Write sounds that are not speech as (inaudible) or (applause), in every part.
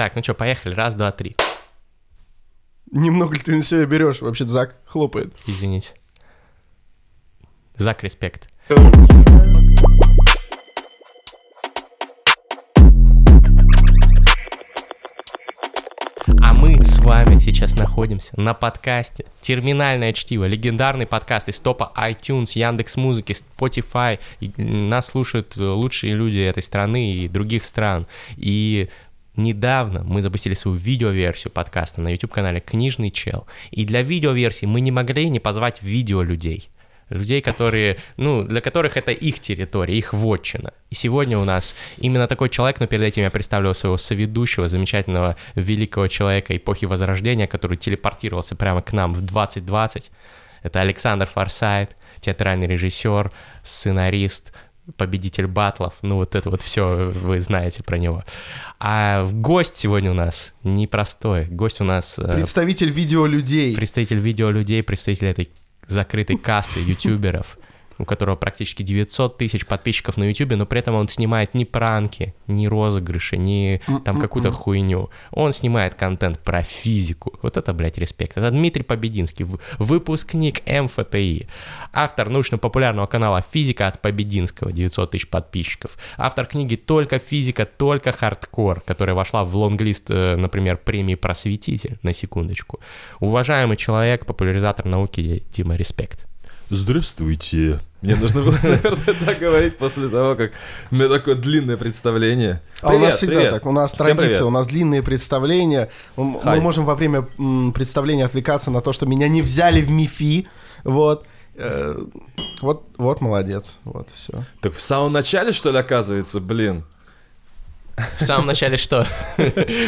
Так, ну что, поехали. Раз, два, три. Немного ли ты на себя берешь? вообще Зак хлопает. Извините. Зак, респект. А мы с вами сейчас находимся на подкасте «Терминальное чтиво», легендарный подкаст из топа iTunes, Яндекс Музыки, Spotify. И нас слушают лучшие люди этой страны и других стран. И недавно мы запустили свою видеоверсию подкаста на YouTube-канале «Книжный чел». И для видеоверсии мы не могли не позвать видео людей. Людей, которые, ну, для которых это их территория, их вотчина. И сегодня у нас именно такой человек, но перед этим я представлю своего соведущего, замечательного, великого человека эпохи Возрождения, который телепортировался прямо к нам в 2020. Это Александр Форсайт, театральный режиссер, сценарист, победитель батлов, ну вот это вот все вы знаете про него. А гость сегодня у нас непростой, гость у нас... Э, представитель видеолюдей. Представитель видеолюдей, представитель этой закрытой касты ютуберов — у которого практически 900 тысяч подписчиков на YouTube, но при этом он снимает не пранки, не розыгрыши, не там м-м-м. какую-то хуйню. Он снимает контент про физику. Вот это, блядь, респект. Это Дмитрий Побединский, выпускник МФТИ, автор научно-популярного канала «Физика от Побединского», 900 тысяч подписчиков, автор книги «Только физика, только хардкор», которая вошла в лонглист, э, например, премии «Просветитель», на секундочку. Уважаемый человек, популяризатор науки Дима, респект. «Здравствуйте». Мне нужно было, (laughs) наверное, так говорить после того, как у меня такое длинное представление. А у нас всегда привет. так, у нас традиция, у нас длинные представления. Мы Hi. можем во время представления отвлекаться на то, что меня не взяли в МИФИ, вот. Э, вот, вот молодец, вот все. Так в самом начале, что ли, оказывается, блин? В самом начале что? (laughs)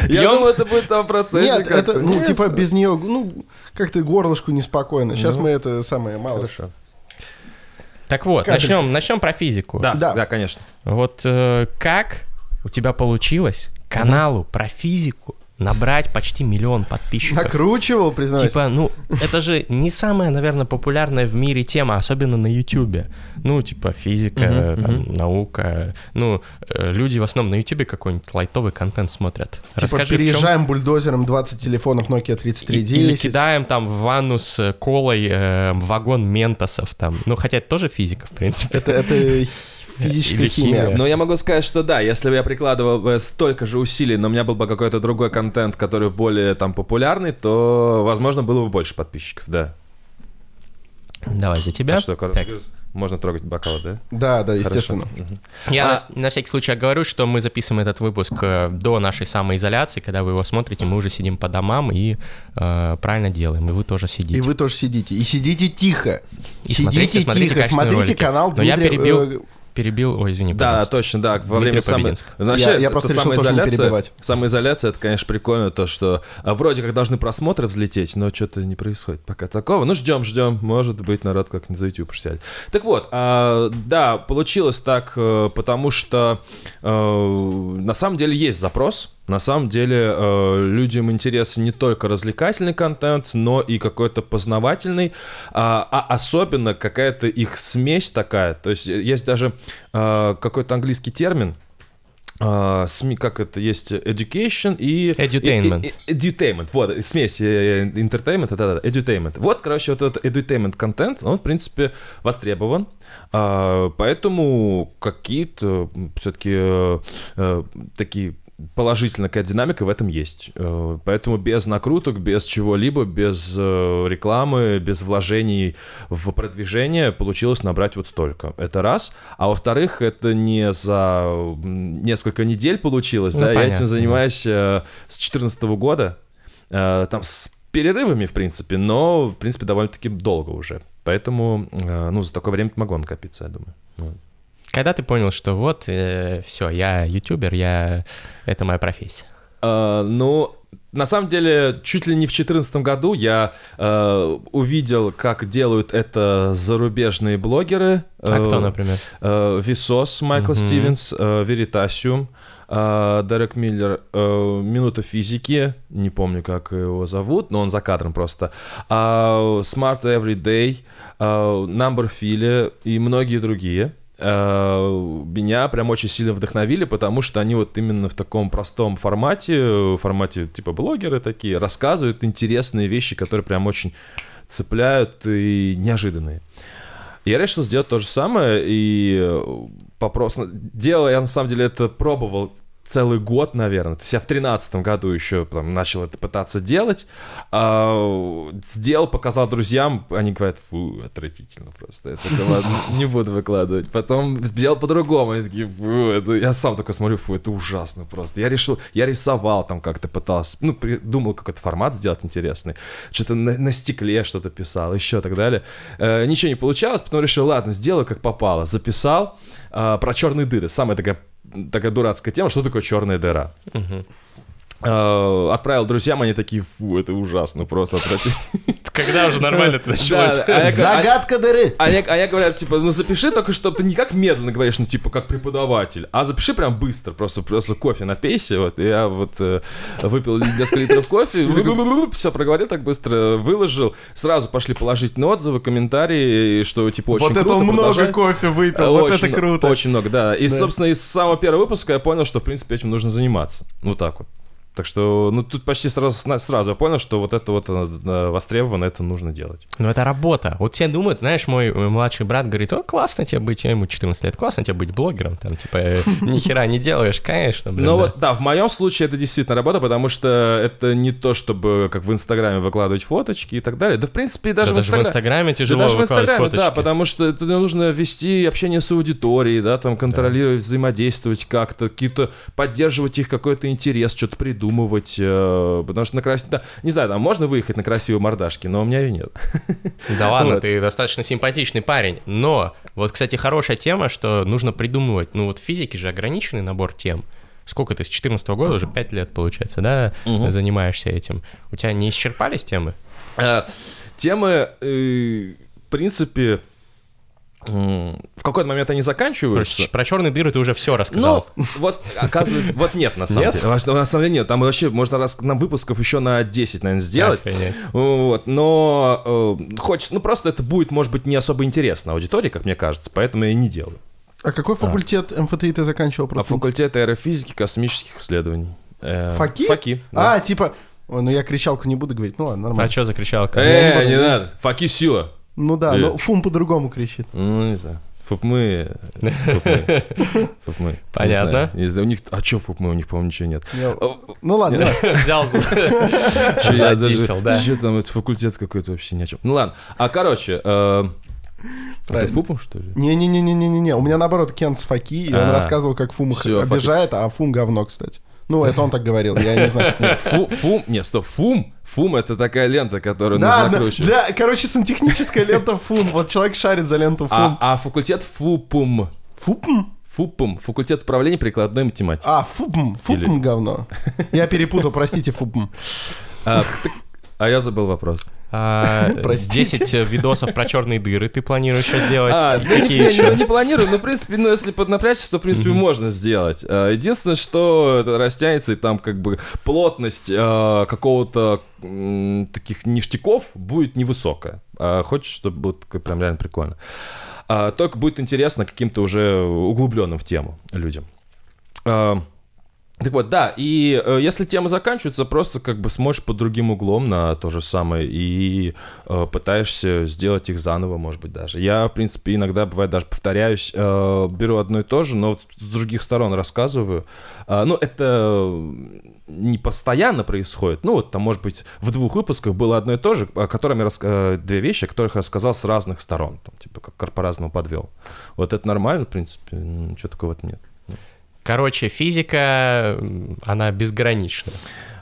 Я думал, это будет там процесс. Нет, это, ну, типа, без нее, ну, как-то горлышку неспокойно. Сейчас ну. мы это самое мало. Хорошо. Так вот, начнем, начнем про физику. Да, да, да конечно. Вот э, как у тебя получилось каналу про физику набрать почти миллион подписчиков. Накручивал, признаюсь. Типа, ну, это же не самая, наверное, популярная в мире тема, особенно на Ютубе. Ну, типа, физика, uh-huh, там, uh-huh. наука. Ну, э, люди в основном на Ютубе какой-нибудь лайтовый контент смотрят. Типа, Расскажи, переезжаем чем... бульдозером 20 телефонов Nokia 3310. Или кидаем там в ванну с э, колой э, вагон ментосов там. Ну, хотя это тоже физика, в принципе. Это, Физическая химия. химия. Но я могу сказать, что да, если бы я прикладывал бы столько же усилий, но у меня был бы какой-то другой контент, который более там популярный, то, возможно, было бы больше подписчиков, да. Давай за тебя. А что, коронавирус? Можно трогать бокалы, да? Да, да, естественно. Хорошо. Я а... на, на всякий случай говорю, что мы записываем этот выпуск э, до нашей самоизоляции, когда вы его смотрите, мы уже сидим по домам и э, правильно делаем, и вы тоже сидите. И вы тоже сидите, и сидите тихо. И сидите смотрите, тихо, смотрите ролики. канал. Но я перебил. Э, перебил, ой, извини, Да, пожалуйста. точно, да, во Дмитрий время самой... Вообще, я, я просто решил самоизоляция, перебивать. Самоизоляция, это, конечно, прикольно, то, что а, вроде как должны просмотры взлететь, но что-то не происходит пока такого. Ну, ждем, ждем, может быть, народ как-нибудь за YouTube сядет. Так вот, а, да, получилось так, э, потому что а, на самом деле есть запрос, на самом деле э, людям интересен не только развлекательный контент, но и какой-то познавательный, э, а особенно какая-то их смесь такая. То есть э, есть даже э, какой-то английский термин. Э, СМИ, как это есть, education и... Edutainment. И, и, edutainment, вот, смесь э, э, entertainment, да-да-да, edutainment. Вот, короче, вот этот edutainment контент, он, в принципе, востребован, э, поэтому какие-то все-таки э, такие положительная какая динамика в этом есть. Э, поэтому без накруток, без чего-либо, без э, рекламы, без вложений в продвижение получилось набрать вот столько. Это раз. А во-вторых, это не за несколько недель получилось. Ну, да? Понятно, Я этим занимаюсь да. Э, с 2014 года. Там с перерывами, в принципе, но, в принципе, довольно-таки долго уже. Поэтому, ну, за такое время могло накопиться, я думаю. Когда ты понял, что вот, э, все, я ютубер, я... это моя профессия? Э, ну, на самом деле, чуть ли не в 2014 году я э, увидел, как делают это зарубежные блогеры. Э, а кто, э, например? Висос, Майкл Стивенс, Веритасиум, э, Дерек Миллер, э, э, Минута физики, не помню, как его зовут, но он за кадром просто. Э, Smart Everyday, э, Number File и многие другие. Э, меня прям очень сильно вдохновили, потому что они вот именно в таком простом формате, в формате типа блогеры такие, рассказывают интересные вещи, которые прям очень цепляют и неожиданные. Я решил сделать то же самое, и вопрос... Э, дело я, на самом деле, это пробовал целый год, наверное. То есть я в тринадцатом году еще там, начал это пытаться делать. А, сделал, показал друзьям. Они говорят, фу, отвратительно просто. Это ладно, (laughs) не буду выкладывать. Потом сделал по-другому. Они такие, фу, это... Я сам только смотрю, фу, это ужасно просто. Я решил, я рисовал там как-то пытался. Ну, придумал какой-то формат сделать интересный. Что-то на, на стекле что-то писал, еще так далее. Э, ничего не получалось, потом решил, ладно, сделаю как попало. Записал э, про черные дыры. Самая такая такая дурацкая тема, что такое черная дыра. Угу. Э, отправил друзьям, они такие, фу, это ужасно, просто (laughs) Когда уже нормально это началось? А а Загадка дыры. А я а говорят, типа, ну запиши только, чтобы ты не как медленно говоришь, ну типа, как преподаватель, а запиши прям быстро, просто просто кофе напейся, вот, я вот э, выпил несколько литров кофе, (laughs) все проговорил так быстро, выложил, сразу пошли положительные отзывы, комментарии, что типа очень Вот это много кофе выпил, вот это круто. Очень много, да. И, собственно, из самого первого выпуска я понял, что, в принципе, этим нужно заниматься. Вот так вот. Так что, ну, тут почти сразу, сразу я понял, что вот это вот э, э, востребовано, это нужно делать. Но ну, это работа. Вот все думают, знаешь, мой, мой э, младший брат говорит, о, классно тебе быть, ему 14 лет, классно тебе быть блогером, там, типа, (laughs) ни хера не делаешь, конечно, Ну вот, да, в моем случае это действительно работа, потому что это не то, чтобы, как в Инстаграме, выкладывать фоточки и так далее. Да, в принципе, даже, в, Инстаграме тяжело да, фоточки. Да, потому что туда нужно вести общение с аудиторией, да, там, контролировать, взаимодействовать как-то, какие-то, поддерживать их какой-то интерес, что-то придумать придумывать, э, потому что на красивой... Да, не знаю, там можно выехать на красивой мордашке, но у меня ее нет. (laughs) Да ладно, ты достаточно симпатичный парень, но вот, кстати, хорошая тема, что нужно придумывать, ну вот в физике же ограниченный набор тем, сколько ты с 14 года, уже 5 лет, получается, да, занимаешься этим. У тебя не исчерпались темы? Э, темы, э, в принципе, в какой-то момент они заканчиваются. Про, про черные дыры ты уже все рассказал. Ну, вот, оказывается, вот нет, на самом нет? деле. На самом деле нет. Там вообще можно раз, нам выпусков еще на 10, наверное, сделать. Охренеть. Вот, но э, хочется, ну просто это будет, может быть, не особо интересно аудитории, как мне кажется, поэтому я и не делаю. А какой факультет а. Эм МФТИ ты заканчивал просто? А факультет аэрофизики, космических исследований. Э, Факи? Факи. Да. А, типа, ну я кричалку не буду говорить, ну ладно, нормально. А что за кричалка? Э, не, не надо, факи сила. Ну да, Привет. но э. Фум по-другому кричит. Ну, не знаю. Фупмы. Фупмы. Понятно. Не знаю, У них, а что фупмы? У них, по-моему, ничего нет. Ну ладно. Я... Взял, задисел, да. Что там, это факультет какой-то вообще ни о чем. Ну ладно. А, короче, э... Правильно. Это Фупом, что ли? Не-не-не-не-не-не. У меня наоборот Кент с Факи, и он а. рассказывал, как Фум их обижает, а Фум говно, кстати. Ну, это он так говорил, я не знаю. Фу, фум, не, стоп, фум, фум это такая лента, которую да, нужно круче. Да, короче, сантехническая лента фум, вот человек шарит за ленту а, фум. А, а факультет фупум. Фупум? Фупум. факультет управления прикладной математикой. А, фупум, фупум, Или... говно. Я перепутал, простите, фупум. А, так, (laughs) А я забыл вопрос. А, (laughs) Простите. 10 э, видосов про черные дыры ты планируешь еще сделать? А, да, какие не, еще? Не, не планирую, но, ну, в принципе, ну, если поднапрячься, то, в принципе, можно сделать. А, единственное, что это растянется, и там как бы плотность а, какого-то таких ништяков будет невысокая. хочешь, чтобы было такое прям реально прикольно. только будет интересно каким-то уже углубленным в тему людям. Так вот, да, и э, если тема заканчивается, просто как бы смотришь под другим углом на то же самое и э, пытаешься сделать их заново, может быть, даже. Я, в принципе, иногда, бывает, даже повторяюсь, э, беру одно и то же, но с других сторон рассказываю. Э, ну, это не постоянно происходит. Ну, вот там, может быть, в двух выпусках было одно и то же, о котором я рас... Э, две вещи, о которых я рассказал с разных сторон. Там, типа, как по-разному подвел. Вот это нормально, в принципе, ничего такого нет. Короче, физика, она безгранична.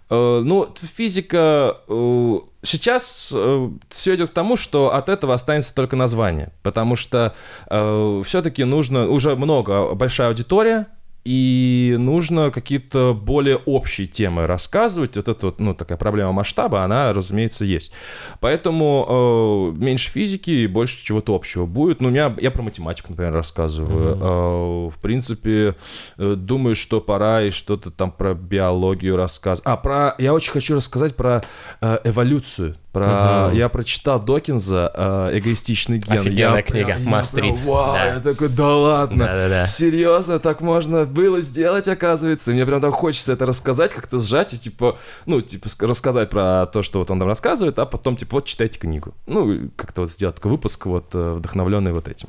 Э, ну, физика э, сейчас э, все идет к тому, что от этого останется только название, потому что все-таки нужно уже много большая аудитория, и нужно какие-то более общие темы рассказывать. Вот эта вот, ну, такая проблема масштаба, она, разумеется, есть. Поэтому э, меньше физики и больше чего-то общего будет. Ну, у меня, я про математику, например, рассказываю. Mm-hmm. Э, в принципе, э, думаю, что пора и что-то там про биологию рассказывать. А, про... Я очень хочу рассказать про э, эволюцию. Про... Угу. Я прочитал Докинза э, «Эгоистичный ген». Офигенная я, книга, Мастрит. Вау, да. я такой, да ладно, да, да, да. серьезно, так можно было сделать, оказывается. И мне прям так хочется это рассказать, как-то сжать и типа, ну, типа рассказать про то, что вот он там рассказывает, а потом типа вот читайте книгу. Ну, как-то вот сделать такой выпуск вот э, вдохновленный вот этим.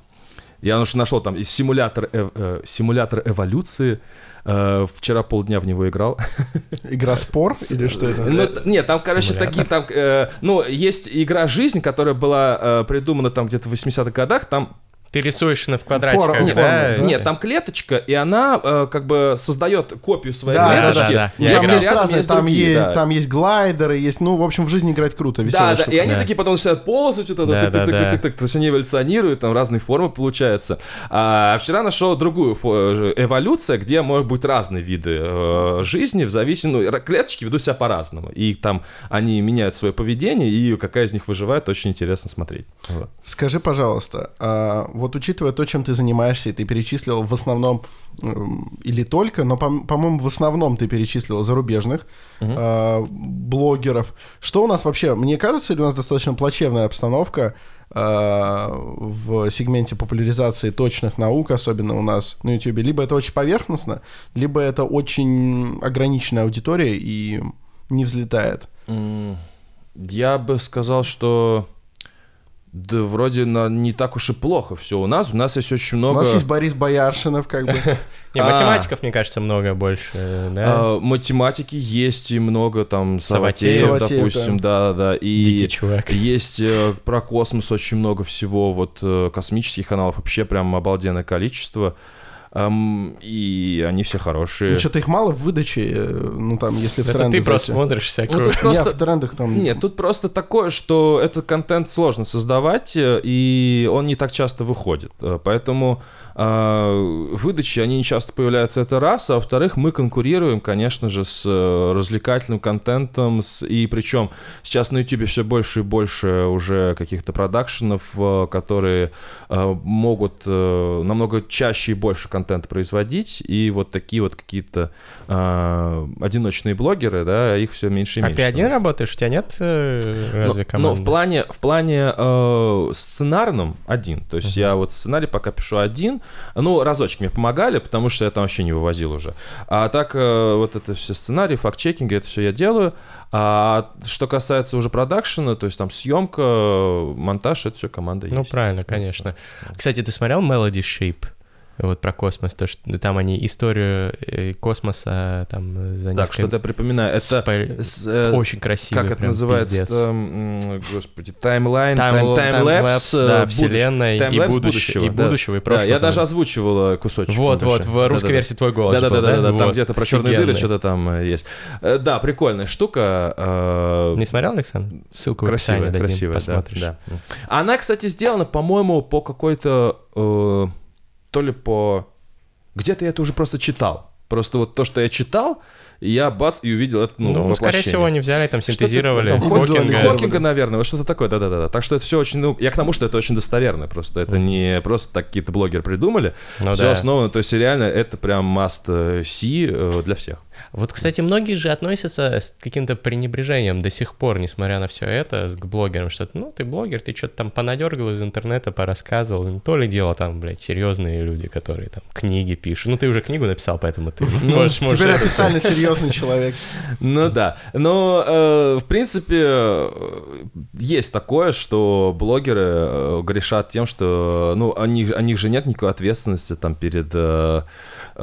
Я уж нашел там симулятор, э, э, симулятор эволюции. Э, вчера полдня в него играл. (laughs) Игра спор или что это? Ну, нет, там, короче, такие там... Э, ну, есть игра «Жизнь», которая была э, придумана там где-то в 80-х годах. Там ты рисуешь на в квадратиках, Форм, да? да? Нет, там клеточка, и она э, как бы создает копию своей да, клеточки. Да, да, да. Там есть разные, там, другие, есть, да. там есть глайдеры, есть, ну, в общем, в жизни играть круто, веселая да, Да, и они да. такие потом начинают ползать, вот это, да, тык, да, да. то есть они эволюционируют, там разные формы получаются. А вчера нашел другую э, эволюция, где могут быть разные виды э, жизни, в зависимости, ну, клеточки ведут себя по-разному, и там они меняют свое поведение, и какая из них выживает, очень интересно смотреть. Вот. Скажи, пожалуйста, а вот учитывая то, чем ты занимаешься, и ты перечислил в основном эм, или только, но, по- по-моему, в основном ты перечислил зарубежных угу. э, блогеров. Что у нас вообще? Мне кажется, или у нас достаточно плачевная обстановка э, в сегменте популяризации точных наук, особенно у нас на YouTube? Либо это очень поверхностно, либо это очень ограниченная аудитория и не взлетает. Я бы сказал, что да вроде на, не так уж и плохо все у нас. У нас есть очень много... У нас есть Борис Бояршинов, как бы. (laughs) Не, а. математиков, мне кажется, много больше, да? А, математики есть и много, там, Саватеев, допустим, да-да-да. И есть э, про космос очень много всего, вот э, космических каналов вообще прям обалденное количество. Эм, и они все хорошие. Ну, что-то их мало в выдаче, э, ну там, если в это тренды ты просто смотришь всякую. Ну, просто... Я в трендах там... Нет, тут просто такое, что этот контент сложно создавать, э, и он не так часто выходит. Э, поэтому э, выдачи, они не часто появляются, это раз. А во-вторых, мы конкурируем, конечно же, с развлекательным контентом. С... И причем сейчас на YouTube все больше и больше уже каких-то продакшенов, которые э, могут э, намного чаще и больше контента контент производить, и вот такие вот какие-то э, одиночные блогеры, да, их все меньше и а меньше. А ты один работаешь, у тебя нет э, ну, разве ну, команды? Но в плане, в плане э, сценарном один, то есть угу. я вот сценарий пока пишу один, ну, разочек мне помогали, потому что я там вообще не вывозил уже. А так э, вот это все сценарии, факт-чекинги, это все я делаю. А что касается уже продакшена, то есть там съемка, монтаж, это все команда ну, есть. Ну, правильно, конечно. Кстати, ты смотрел Melody Shape? вот про космос, то, что там они историю э, космоса э, там за Так, что-то припоминаю. Это спо... с, э, э очень красиво. Как это называется? Там, господи, таймлайн, таймлэпс, да, вселенной и будущего. И будущего, и прошлого. я даже озвучивал кусочек. Вот, вот, в русской версии твой голос. Да-да-да, да да там где-то про черные дыры что-то там есть. Да, прикольная штука. Не смотрел, Александр? Ссылку красивая, в описании дадим, красивая, посмотришь. Да, да. Она, кстати, сделана, по-моему, по какой-то то ли по... Где-то я это уже просто читал. Просто вот то, что я читал, я бац и увидел это ну, ну скорее всего, они взяли, там синтезировали. Там, Хокинга. Хокинга, наверное, вот что-то такое, да-да-да. Так что это все очень, ну, я к тому, что это очень достоверно просто. Это mm. не просто так какие-то блогеры придумали. Ну, все да. основано, то есть реально это прям must see э, для всех. Вот, кстати, многие же относятся с каким-то пренебрежением до сих пор, несмотря на все это, к блогерам, что ну, ты блогер, ты что-то там понадергал из интернета, порассказывал, ну, то ли дело там, блядь, серьезные люди, которые там книги пишут. Ну, ты уже книгу написал, поэтому ты ну, можешь... Теперь официально серьезный человек. Ну да, но э, в принципе э, есть такое, что блогеры э, грешат тем, что, ну, у них же нет никакой ответственности там перед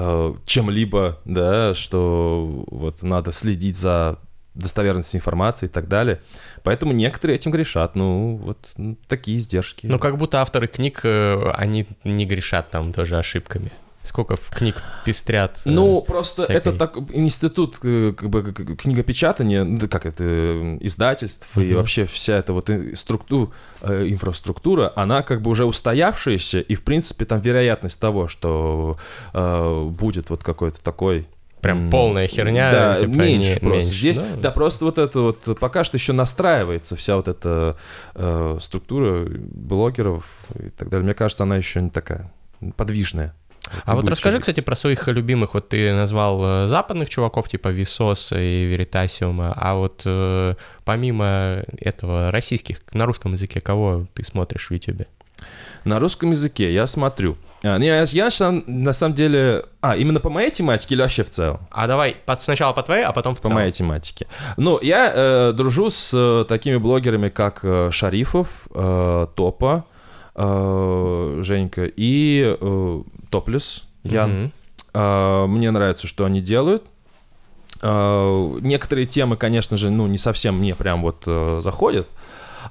Э, чем-либо, да, что вот надо следить за достоверностью информации и так далее. Поэтому некоторые этим грешат, ну, вот ну, такие издержки. Ну, как будто авторы книг, э, они не грешат там тоже ошибками. Сколько в книг пестрят? Э, ну, э, просто всякой... это так институт э, как бы книгопечатания, как ну, это, э, издательств mm-hmm. и вообще вся эта вот структура, инфраструктура, она как бы уже устоявшаяся, и в принципе там вероятность того, что э, будет вот какой-то такой Прям полная херня. Да, типа, меньше не, просто. Меньше, Здесь, да? да, просто вот это вот, пока что еще настраивается вся вот эта э, структура блогеров и так далее. Мне кажется, она еще не такая подвижная. А вот расскажи, кстати, про своих любимых. Вот ты назвал э, западных чуваков, типа Висос и Веритасиума. А вот э, помимо этого российских, на русском языке кого ты смотришь в Ютубе? На русском языке я смотрю. А, я, я сам, на самом деле... А, именно по моей тематике или вообще в целом? А давай под, сначала по твоей, а потом в целом. По моей тематике. Ну, я э, дружу с э, такими блогерами, как э, Шарифов, э, Топа, Э, Женька, и э, Топлес, Ян. Э, мне нравится, что они делают. Некоторые темы, конечно же, ну, не совсем мне прям вот заходят.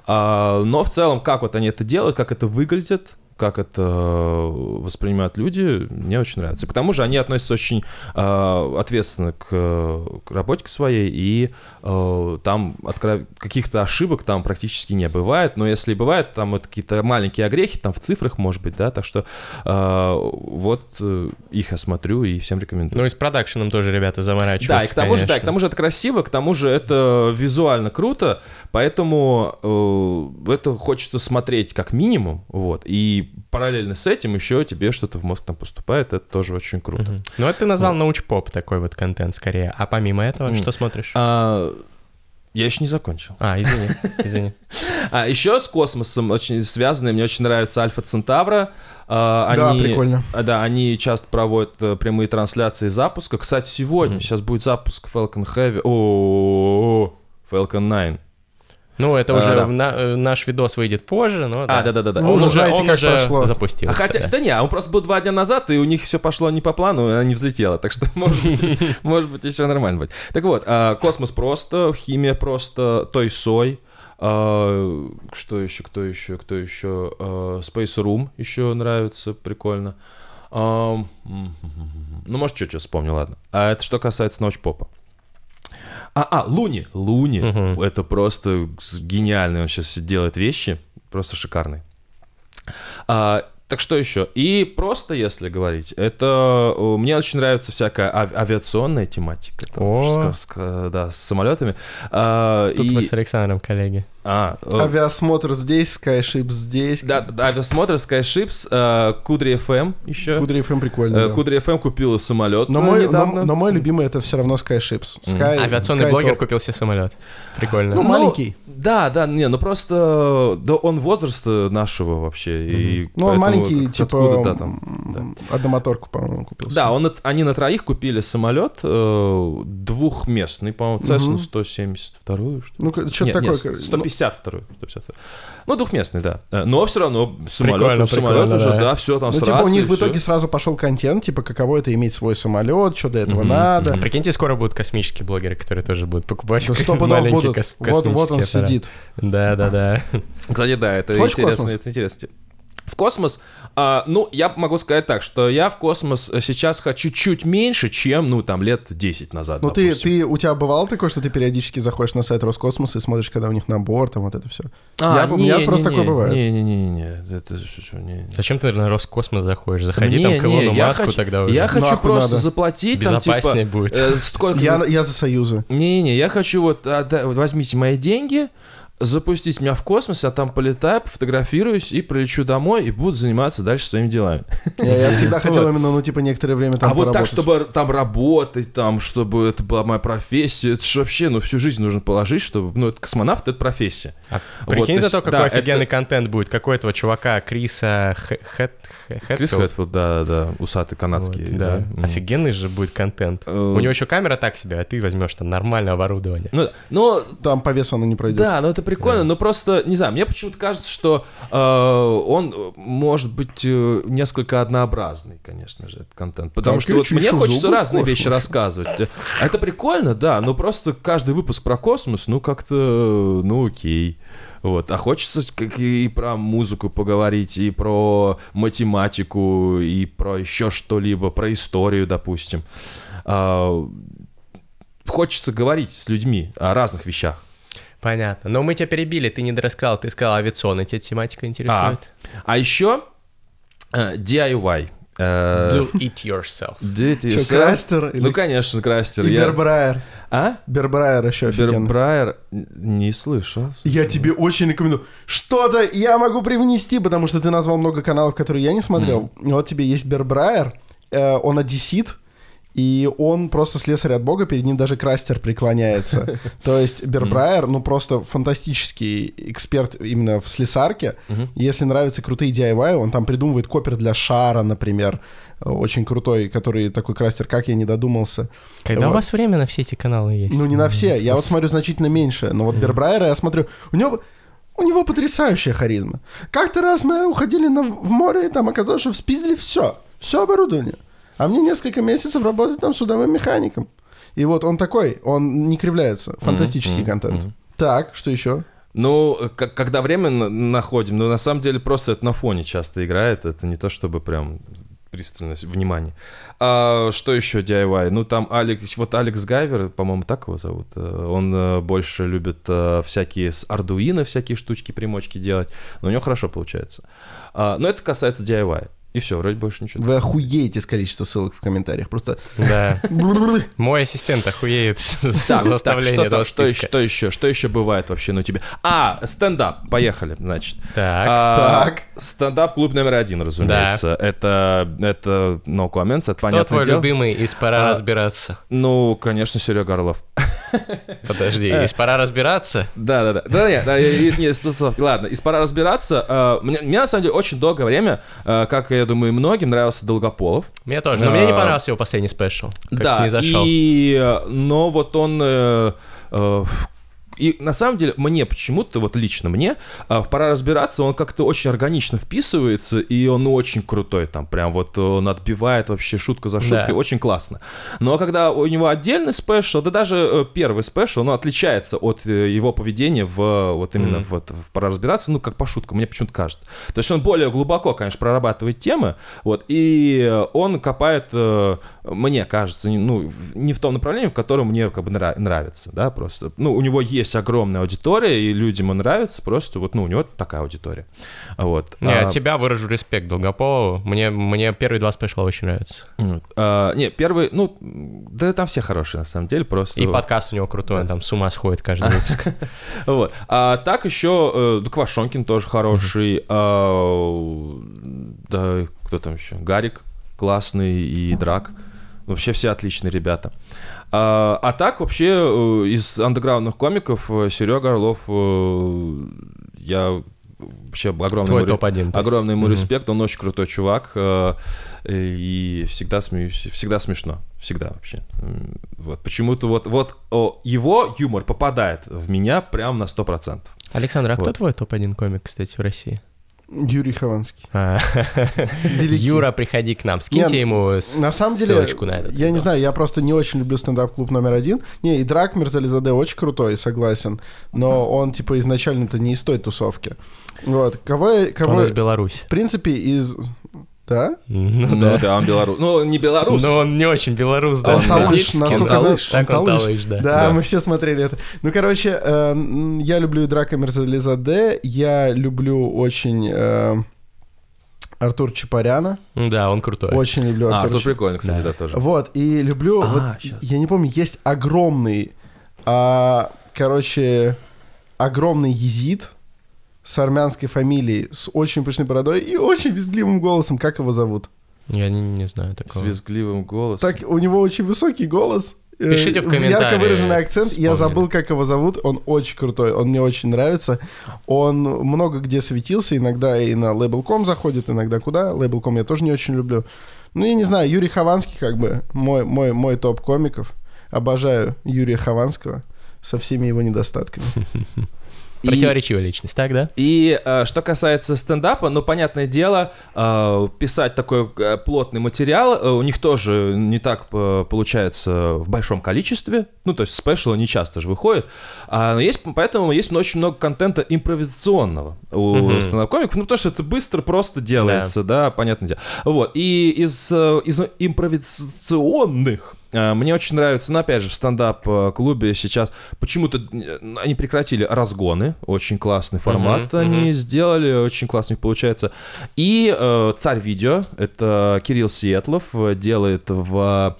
Но в целом, как вот они это делают, как это выглядит, как это э, воспринимают люди, мне очень нравится. И к тому же они относятся очень э, ответственно к, к работе к своей, и э, там от каких-то ошибок там практически не бывает, но если бывает, там это какие-то маленькие огрехи, там в цифрах, может быть, да, так что э, вот э, их я смотрю и всем рекомендую. Ну и с продакшеном тоже ребята заморачиваются, Да, и к тому конечно. же, да, к тому же это красиво, к тому же это визуально круто, поэтому э, это хочется смотреть как минимум, вот, и параллельно с этим еще тебе что-то в мозг там поступает, это тоже очень круто. Угу. Ну, это ты назвал вот. Ну. научпоп такой вот контент скорее, а помимо этого что смотришь? А... Я еще не закончил. А, извини, (laughs) извини. А еще с космосом очень связанные, мне очень нравится Альфа Центавра. А, они, да, прикольно. А, да, они часто проводят э, прямые трансляции запуска. Кстати, сегодня сейчас будет запуск Falcon Heavy. О, Falcon 9. Ну, это уже а, да. на, э, наш видос выйдет позже, но... А, да. А, да-да-да. Он, уже, знаете, он уже прошло. запустился. А хотя, да. да не, а он просто был два дня назад, и у них все пошло не по плану, и она не взлетела. Так что, (laughs) может быть, еще нормально будет. Так вот, а, космос просто, химия просто, той сой. Что еще, кто еще, кто еще? Space Room еще нравится, прикольно. Ну, может, что-то вспомню, ладно. А это что касается ночь попа. А, а, Луни. Луни. Угу. Это просто гениальный. Он сейчас делает вещи. Просто шикарный. А, так что еще? И просто, если говорить, это мне очень нравится всякая ав- авиационная тематика. Там, О. С, э, да, с самолетами. А, Тут и... мы с Александром коллеги. А, э, авиасмотр здесь, Skyships здесь. Да, да авиасмотр, Skyships, э, Кудри FM эм еще. Кудри FM эм прикольно. Э, да. Кудри FM эм купил самолет. Но, э, мой, но, но мой любимый это все равно Skyships. Sky, mm. Авиационный Sky блогер Top. купил себе самолет. Прикольно. Ну, ну маленький. Да, да, не, ну просто да, он возраст нашего вообще. Mm-hmm. И ну, он маленький, типа, да, там, да. одномоторку, по-моему, купил. Да, он, они на троих купили самолет э, двухместный, по-моему, Cessna mm-hmm. 172 что ли. Ну, что-то такое. 150 152 Ну, двухместный, да. Э, но все равно самолет, прикольно, ну, самолет прикольно, уже, да. да, все там ну, Типа у них в итоге сразу пошел контент, типа каково это иметь свой самолет, что для этого mm-hmm. надо. А прикиньте, скоро будут космические блогеры, которые тоже будут покупать да, стоп, будут. Кос- вот, вот он аппарат. сидит. Да, да, да. Кстати, да, это интересно. Это интересно в космос, а, ну, я могу сказать так, что я в космос э, сейчас хочу чуть меньше, чем, ну, там, лет 10 назад, Ну, ты, ты, у тебя бывало такое, что ты периодически заходишь на сайт Роскосмоса и смотришь, когда у них набор, там, вот это все? А, я, не, у меня не, просто не, такое бывает. Не-не-не, не, Зачем ты, наверное, Роскосмос заходишь? Заходи не, там к Илону Маску хочу, тогда уже. Я хочу ну, просто надо? заплатить, там, типа... Э, будет. Э, сколько... я, я за Союзы. Не-не, я хочу вот, отда... возьмите мои деньги, запустить меня в космос, я там полетаю, пофотографируюсь и прилечу домой и буду заниматься дальше своими делами. (laughs) Я, всегда (laughs) хотел именно, ну, типа, некоторое время там А вот так, чтобы там работать, там, чтобы это была моя профессия, это же вообще, ну, всю жизнь нужно положить, чтобы, ну, это космонавт, это профессия. А, вот, прикинь зато, какой офигенный контент будет, какой этого чувака Криса Хэт... Хэтфилд. Крис Хэтфилд, да, да, усатый канадский. да. Офигенный же будет контент. Э, У него еще камера так себе, а ты возьмешь там нормальное оборудование. Ну, Там по весу оно не пройдет. Да, но это прикольно, да. но просто, не знаю, мне почему-то кажется, что э, он может быть э, несколько однообразный, конечно же, этот контент. Потому так, что вот мне хочется разные космос. вещи рассказывать. Э, а это прикольно, да, но просто каждый выпуск про космос, ну как-то, ну окей. Вот. А хочется как и про музыку поговорить, и про математику, и про еще что-либо, про историю, допустим. А, хочется говорить с людьми о разных вещах. Понятно. Но мы тебя перебили, ты не дорассказал, ты сказал авиационная, тебя тематика интересует. А, а еще э, DIY. Э, Do it yourself. Do it yourself. Что, крастер? Или... Ну, конечно, крастер. И я... Бербрайер. А? Бербрайер еще офигенно. Бербрайер не слышал. Я тебе очень рекомендую. Что-то я могу привнести, потому что ты назвал много каналов, которые я не смотрел. Mm. Вот тебе есть Бербрайер, э, он одессит и он просто слесарь от бога, перед ним даже крастер преклоняется. (laughs) То есть Бербрайер, ну просто фантастический эксперт именно в слесарке. Если нравятся крутые DIY, он там придумывает копер для шара, например, очень крутой, который такой крастер, как я не додумался. Когда у вас время на все эти каналы есть? Ну не на все, я вот смотрю значительно меньше, но вот Бербрайера я смотрю, у него у него потрясающая харизма. Как-то раз мы уходили на, в море, и там оказалось, что вспиздили все. Все оборудование. А мне несколько месяцев работать там судовым механиком. И вот он такой, он не кривляется. Фантастический mm-hmm. контент. Mm-hmm. Так, что еще? Ну, как, когда время находим, но ну, на самом деле просто это на фоне часто играет, это не то чтобы прям пристальность, внимание. А, что еще DIY? Ну, там Алекс, вот Алекс Гайвер, по-моему, так его зовут. Э, он э, больше любит э, всякие с Ардуино всякие штучки, примочки делать, но у него хорошо получается. А, но это касается DIY. И все, вроде больше ничего. Вы охуеете с количества ссылок в комментариях. Просто... Да. Мой ассистент охуеет заставление этого что, что еще? Что еще бывает вообще на ну, тебе? А, стендап. Поехали, значит. Так, а, так. Стендап клуб номер один, разумеется. Это, это no comments, это понятно. Кто твой любимый из «Пора а, разбираться»? Ну, конечно, Серега Орлов. (laughs) Подожди, из «Пора разбираться»? Да-да-да. Да, нет, ладно, из «Пора разбираться». Э, мне на самом деле, очень долгое время, э, как и я думаю, многим нравился Долгополов. Мне тоже, но а, мне не а, понравился его последний спешл. Да, не зашел. И, э, но вот он э, э, и на самом деле мне почему-то, вот лично мне, а, в «Пора разбираться», он как-то очень органично вписывается, и он очень крутой там, прям вот э, он отбивает вообще шутку за шуткой, да. очень классно. Но когда у него отдельный спешл, да даже э, первый спешл, он отличается от э, его поведения в вот именно mm-hmm. вот, в «Пора разбираться», ну как по шуткам мне почему-то кажется. То есть он более глубоко, конечно, прорабатывает темы, вот, и он копает, мне кажется, ну, не в том направлении, в котором мне как бы нравится, да, просто. Ну, у него есть есть огромная аудитория, и людям он нравится, просто вот, ну, у него такая аудитория. Вот. Не, а... от тебя выражу респект Долгополову. Мне, мне первые два спешла очень нравятся. А, не, первый, ну, да там все хорошие, на самом деле, просто... И подкаст у него крутой, да. он там с ума сходит каждый выпуск. (laughs) Вот. А так еще э, Квашонкин тоже хороший. А, да, кто там еще? Гарик классный и Драк. Вообще все отличные ребята. А, а так вообще э, из андеграундных комиков э, Серега Орлов, э, я вообще огромный, Твой ему, топ-1, огромный ему mm-hmm. респект, он очень крутой чувак, и всегда смеюсь, всегда смешно, всегда вообще. Вот, почему-то вот, вот о, его юмор попадает в меня прям на 100%. Александр, а вот. кто твой топ-1 комик, кстати, в России? Юрий Хованский. А, (laughs) Юра, приходи к нам. Скиньте ему ссылочку на этот. Я не знаю, я просто не очень люблю стендап-клуб номер один. Не, и Драк Мерзализаде очень крутой, согласен. Но он, типа, изначально-то не из той тусовки. Вот. Кого, кого... Он из Беларуси. В принципе, из... Да? Ну, ну да. да, он белорус. Ну, не белорус. Но он не очень белорус, да. Он талыш, насколько он знаешь. Так он талыш, да. Да, мы все смотрели это. Ну, короче, э, я люблю Драка Мерзализаде, я люблю очень... Э, Артур Чапаряна. Да, он крутой. Очень люблю а, Артура. А, Артур Чап... прикольный, кстати, да. да, тоже. Вот, и люблю... А, вот, сейчас. я не помню, есть огромный... А, короче, огромный езид, с армянской фамилией, с очень пышной бородой и очень визгливым голосом. Как его зовут? Я не, не знаю такого. С визгливым голосом. Так, у него очень высокий голос. Э, Пишите в комментариях. Ярко выраженный акцент. Вспомнили. Я забыл, как его зовут. Он очень крутой. Он мне очень нравится. Он много где светился. Иногда и на Label.com заходит, иногда куда. Label.com я тоже не очень люблю. Ну, я не знаю, Юрий Хованский как бы мой, мой, мой топ комиков. Обожаю Юрия Хованского со всеми его недостатками. (laughs) Противоречивая и, личность, так, да? И э, что касается стендапа, ну, понятное дело, э, писать такой э, плотный материал э, у них тоже не так э, получается в большом количестве. Ну, то есть спешлы не часто же выходит, А, но есть, поэтому есть очень много контента импровизационного у угу. стендап-комиков, ну, потому что это быстро просто делается, да, да понятное дело. Вот, и из, э, из импровизационных Э, мне очень нравится, но ну, опять же, в стендап-клубе э, сейчас почему-то э, они прекратили разгоны, очень классный формат uh-huh, они uh-huh. сделали, очень классный получается. И э, царь видео, это Кирилл Сиетлов, делает в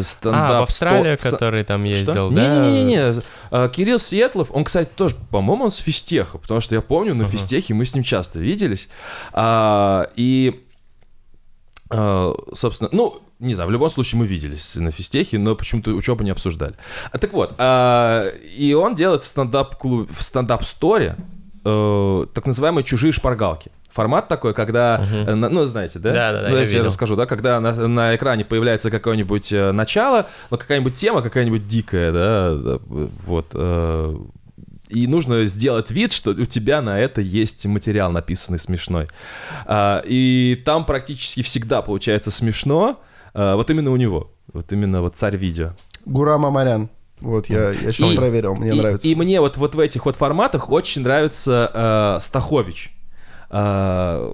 стендап... А, в Австралию, в... который там ездил, Что? да? Не-не-не, Кирилл Сиетлов, он, кстати, тоже, по-моему, он с физтеха, потому что я помню, на uh-huh. физтехе мы с ним часто виделись. А, и, а, собственно, ну не знаю, в любом случае мы виделись на физтехе, но почему-то учебу не обсуждали. А, так вот, а, и он делает в стендап-клубе, в стендап-сторе э, так называемые чужие шпаргалки. Формат такой, когда, угу. ну, знаете, да? Да, да, да. Ну, я, я тебе расскажу, да, когда на, на экране появляется какое-нибудь э, начало, но какая-нибудь тема, какая-нибудь дикая, да, вот. Э, и нужно сделать вид, что у тебя на это есть материал написанный смешной. А, и там практически всегда получается смешно, а, вот именно у него. Вот именно вот царь видео. Гурама Марян, Вот я, я сейчас и, проверил, мне и, нравится. И мне вот, вот в этих вот форматах очень нравится э, Стахович. Э,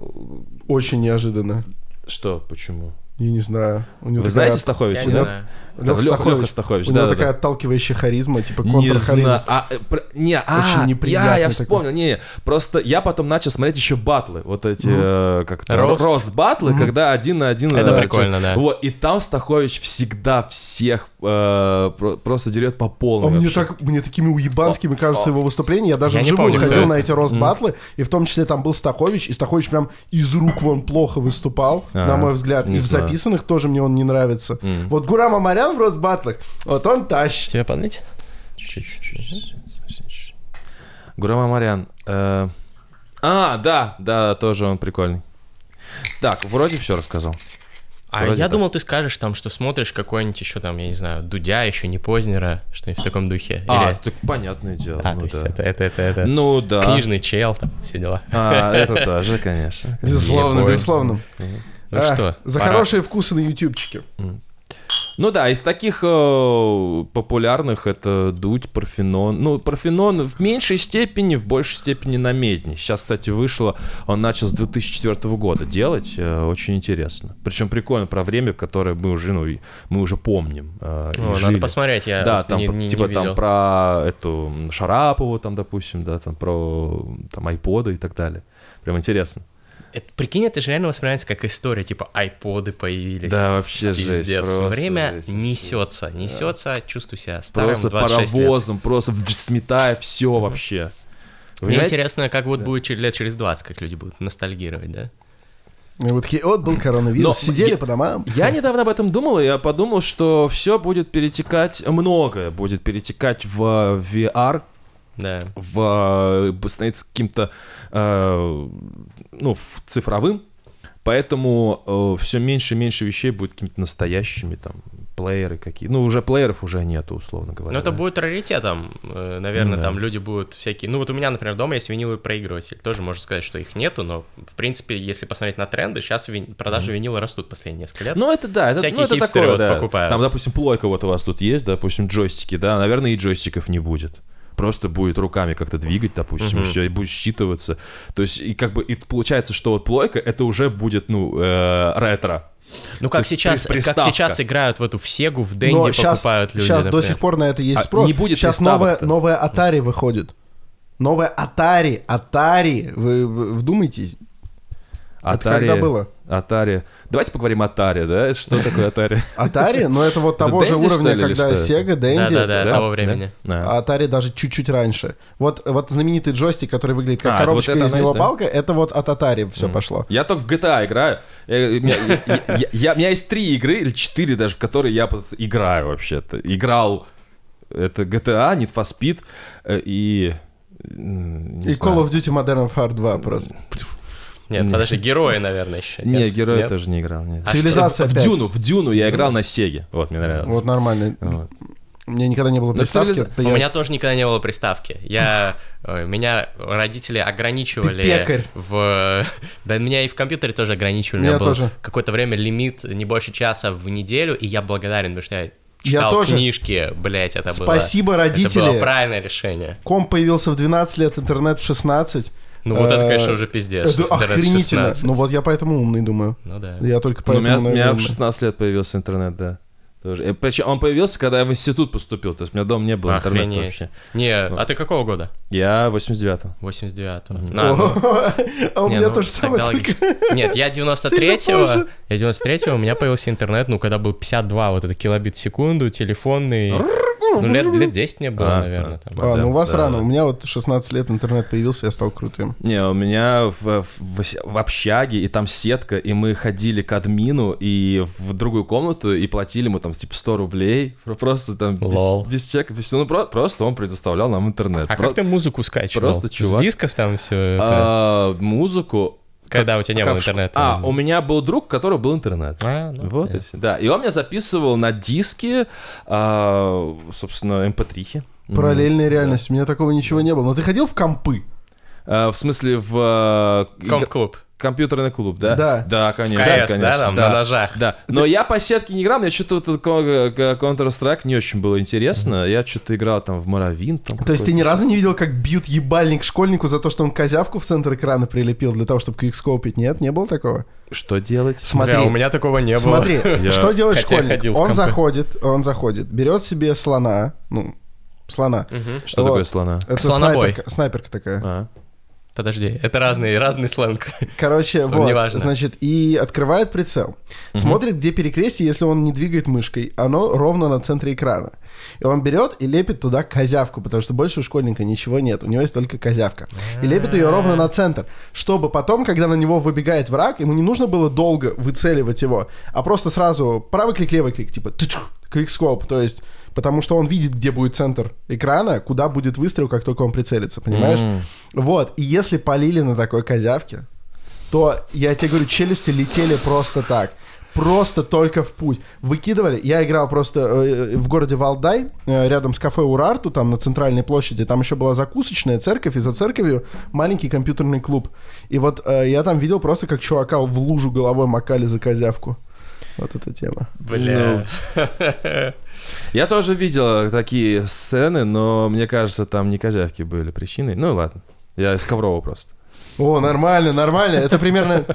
очень неожиданно. Что, почему? Я не знаю. У него Вы такая... знаете Стаховича? Я не знаю. Леха Стахович. Леха Стахович. У него да, такая да. отталкивающая харизма, типа контрхаризма. Не, а, э, не, а, Очень неприятно. Я, я вспомнил, не, не, просто я потом начал смотреть еще батлы, вот эти, mm. как рост, рост батлы, mm. когда один на один. Это э, прикольно, да. Вот, и там Стахович всегда всех э, просто дерет по полной. Он мне, так, мне такими уебанскими о, кажется о. его выступления, я даже я вживую не, помню, не ходил на эти рост батлы, mm. и в том числе там был Стахович, и Стахович прям из рук вон плохо выступал, а, на мой взгляд, и в записанных тоже мне он не нравится. Mm. Вот Гурама Амарян в Росбатлах, вот он тащит. Тебе подлить? Чуть-чуть. Гурам Амарян. Э... А, да, да, тоже он прикольный. Так, вроде все рассказал. А Вроде я так. думал, ты скажешь там, что смотришь какой-нибудь еще там, я не знаю, Дудя, еще не Познера, что-нибудь в таком духе. А, Или... так понятное дело. А, ну, то есть это, это, это, это. Ну да. Книжный чел там, все дела. А, это тоже, конечно. Безусловно, безусловно. Ну а, что? За пора... хорошие вкусы на ютубчике. Ну да, из таких э, популярных это Дуть, Парфенон. Ну, Парфенон в меньшей степени, в большей степени намедни. Сейчас, кстати, вышло, он начал с 2004 года делать, э, очень интересно. Причем прикольно про время, которое мы уже, ну, мы уже помним. Э, О, надо посмотреть, я да, там, не, про, не, типа не видел. там про эту Шарапову, там, допустим, да, там про там айподы и так далее. Прям интересно. Это, прикинь, это же реально воспринимается как история, типа айподы появились. Да, вообще Пиздец. Просто Время несется, несется, да. чувствую себя старым Просто паровозом, лет. просто сметая все mm вообще. Мне Понимаете? интересно, как вот да. будет лет через 20, как люди будут ностальгировать, да? Вот, вот был коронавирус, Но сидели я, по домам. Я недавно об этом думал, и я подумал, что все будет перетекать, многое будет перетекать в VR, да. в э, становится каким-то э, ну, цифровым, поэтому э, все меньше и меньше вещей будет какими-то настоящими, там, плееры какие. Ну, уже плееров уже нету, условно говоря. Но ну, это да. будет раритетом. Э, наверное, ну да. там люди будут всякие... Ну, вот у меня, например, дома есть виниловый проигрыватель. Тоже можно сказать, что их нету, но, в принципе, если посмотреть на тренды, сейчас вин... продажи mm-hmm. винила растут последние несколько лет. Ну, это да. Это, всякие ну, это хипстеры такое, вот да. покупают. Там, допустим, плойка вот у вас тут есть, допустим, джойстики, да, наверное, и джойстиков не будет просто будет руками как-то двигать, допустим, все, и будет считываться. То есть, и как бы, и получается, что вот плойка, это уже будет, ну, э, ретро. Ну, как сейчас, как сейчас играют в эту в Сегу, в Денди покупают сейчас, люди. Сейчас например. до сих пор на это есть спрос. А, не будет сейчас новая, новая Atari выходит. Новая Atari, Atari, вы, вы вдумайтесь, Atari, это когда было? Atari. Давайте поговорим о Atari, да? Что такое Atari? Atari? Но это вот того же уровня, когда Sega, Dendy. Да-да-да, того времени. Atari а даже чуть-чуть раньше. Вот вот знаменитый джойстик, который выглядит как а, коробочка, из него палка, это вот от Atari все пошло. Я только в GTA играю. Э, э, у меня есть три игры, или четыре даже, в которые я играю вообще-то. Играл... Это GTA, Need for Speed э, и... И Call of Duty Modern Warfare 2 просто. Нет, нет. подожди, герои, наверное, еще. Нет, нет героя нет? тоже не играл. Нет. А Цивилизация что? В Дюну, в Дюну я играл на Сеге. Вот, мне нравилось. Вот нормально. Вот. Мне никогда не было ну, приставки. Цивилиз... У я... меня тоже никогда не было приставки. Я э, меня родители ограничивали Пекарь. в (laughs) да меня и в компьютере тоже ограничивали. Меня у меня тоже. был какое-то время лимит не больше часа в неделю, и я благодарен, потому что я читал я тоже. книжки, блять, это Спасибо, было... Спасибо, родители. Это было правильное решение. Ком появился в 12 лет, интернет в 16. Ну вот это, конечно, э, уже пиздец. Да, охренительно. Ну вот я поэтому умный думаю. Ну да. Я только ну, поэтому... У меня в 16 лет появился интернет, да. Тоже. Э, Причем он появился, когда я в институт поступил. То есть у меня дома не было Охренеть. интернета вообще. Не, а вот. а ты какого года? Я 89-го. 89-го. А у меня ну, тоже самое Нет, я 93-го. (laughs) Я 93-го, у меня появился интернет, ну, когда был 52 вот это килобит в секунду, телефонный. Ну, лет, лет 10 мне было, а, наверное. А. а, ну у вас рано. У меня вот 16 лет интернет появился, я стал крутым. Не, у меня в, общаге, и там сетка, и мы ходили к админу и в другую комнату, и платили мы там там, типа, 100 рублей, просто там без, без чека, без, ну, про, просто он предоставлял нам интернет. А про... как ты музыку скачивал? Просто чувак. С дисков там все это? А, музыку... Когда как, у тебя не как, было интернета. А, у меня был друг, у которого был интернет. А, ну, вот, и, да. И он меня записывал на диски, а, собственно, mp3. Эм Параллельная mm, реальность. Да. У меня такого ничего не было. Но ты ходил в компы? А, в смысле, в... Э, комп-клуб. Компьютерный клуб, да? Да. Да, конечно. В КС, конечно, да, там, да, на ножах. Да. Но я по сетке не играл, мне что-то вот э, Counter-Strike не очень было интересно. Я что-то играл там в Моровин. Там то есть ты ни разу не видел, как бьют ебальник школьнику за то, что он козявку в центр экрана прилепил для того, чтобы квикскопить? Нет, не было такого? Что делать? Смотри, Бля, у меня такого не было. Смотри, (laughs) я... что делает Хотя школьник? Он заходит, он заходит, берет себе слона, ну, слона. Угу. Что вот. такое слона? Это Слонобой. Снайперка, снайперка такая. А. Подожди, это разный, разный сленг. Короче, вот, неважно. значит, и открывает прицел, угу. смотрит, где перекрестие, если он не двигает мышкой, оно ровно на центре экрана. И он берет и лепит туда козявку, потому что больше у школьника ничего нет, у него есть только козявка. И лепит ее ровно на центр, чтобы потом, когда на него выбегает враг, ему не нужно было долго выцеливать его, а просто сразу правый клик, левый клик, типа клик-скоп, то есть потому что он видит, где будет центр экрана, куда будет выстрел, как только он прицелится, понимаешь? Mm. Вот, и если полили на такой козявке, то, я тебе говорю, челюсти летели просто так просто только в путь. Выкидывали. Я играл просто э, э, в городе Валдай, э, рядом с кафе Урарту, там на центральной площади. Там еще была закусочная церковь, и за церковью маленький компьютерный клуб. И вот э, я там видел просто, как чувака в лужу головой макали за козявку. Вот эта тема. Бля. Ну. (laughs) Я тоже видел такие сцены, но мне кажется, там не козявки были причиной. Ну ладно. Я из Коврова просто. О, нормально, нормально. Это примерно...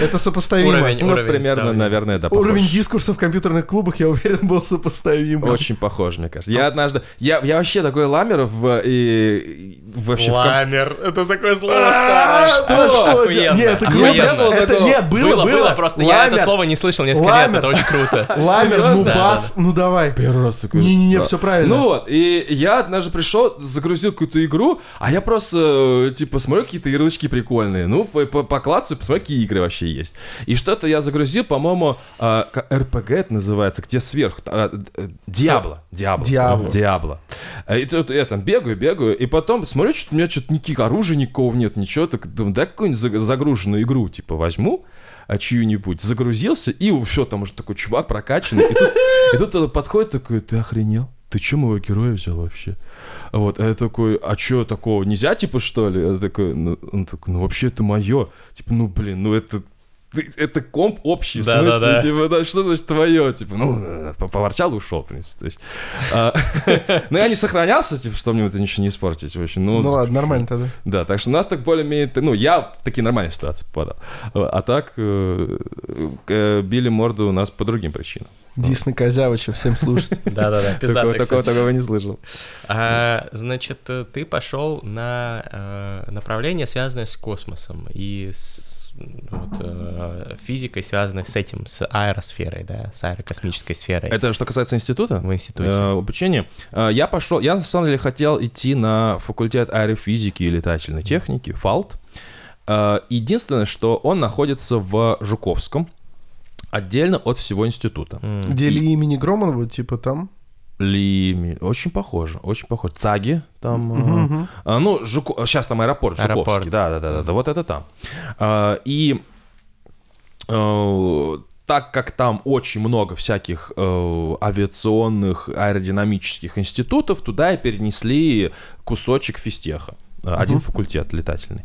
Это сопоставимо. Уровень, ну, уровень примерно, ставлен. наверное, да, похож. Уровень дискурса в компьютерных клубах, я уверен, был сопоставим. Очень похож, мне кажется. Я однажды... Я, я вообще такой ламер в... И, вообще ламер. В комп... Это такое слово а, старое. Что? что? Нет, это круто. Это, нет, было, было. просто. Я это слово не слышал несколько лет. Это очень круто. (laughs) Ламер, ну бас, ну давай. Первый раз такой. Не-не-не, все правильно. Ну вот, и я однажды пришел, загрузил какую-то игру, а я просто, э, типа, смотрю, какие-то ярлычки прикольные прикольные. Ну, по, по, посмотри, какие игры вообще есть. И что-то я загрузил, по-моему, а, РПГ это называется, где сверху. А, э, Диабло. Диабло. Диабло. Диабло. И тут я там бегаю, бегаю, и потом смотрю, что у меня что-то никаких оружия никого нет, ничего. Так думаю, да какую-нибудь загруженную игру, типа, возьму а чью-нибудь, загрузился, и все, там уже такой чувак прокачанный. И тут, и тут подходит такой, ты охренел? ты чё моего героя взял вообще? Вот, а я такой, а чё такого, нельзя, типа, что ли? Я такой, ну, он такой, ну вообще это мое. Типа, ну блин, ну это это комп общий, да, в смысле, да, да. типа, да, что значит твое, типа, ну, э, поворчал и ушел, в принципе, то есть, а, (laughs) ну, я не сохранялся, типа, чтобы мне это ничего не испортить, в общем, ну, ну ладно, нормально тогда, да, так что у нас так более-менее, ну, я в такие нормальные ситуации попадал, а, а так э, э, били морду у нас по другим причинам. Дисны Козявыча, всем слушать. Да-да-да, (laughs) пиздатый, Такого, такого не слышал. А, значит, ты пошел на направление, связанное с космосом и с вот, э, физикой, связанной с этим, с аэросферой, да, с аэрокосмической сферой. Это что касается института? В институте. Э, обучение. Э, я пошел, я на самом деле хотел идти на факультет аэрофизики и летательной техники, ФАЛТ. Э, единственное, что он находится в Жуковском, отдельно от всего института. Mm. Где имени Громанова, типа там? Лими. Очень похоже, очень похоже. Цаги там. Угу, э, А, ну, Жуку... сейчас там аэропорт, аэропорт. Жуковский. Да, да, да, да, да, вот это там. А, и э, так как там очень много всяких э, авиационных, аэродинамических институтов, туда и перенесли кусочек физтеха. Э, один угу. факультет летательный.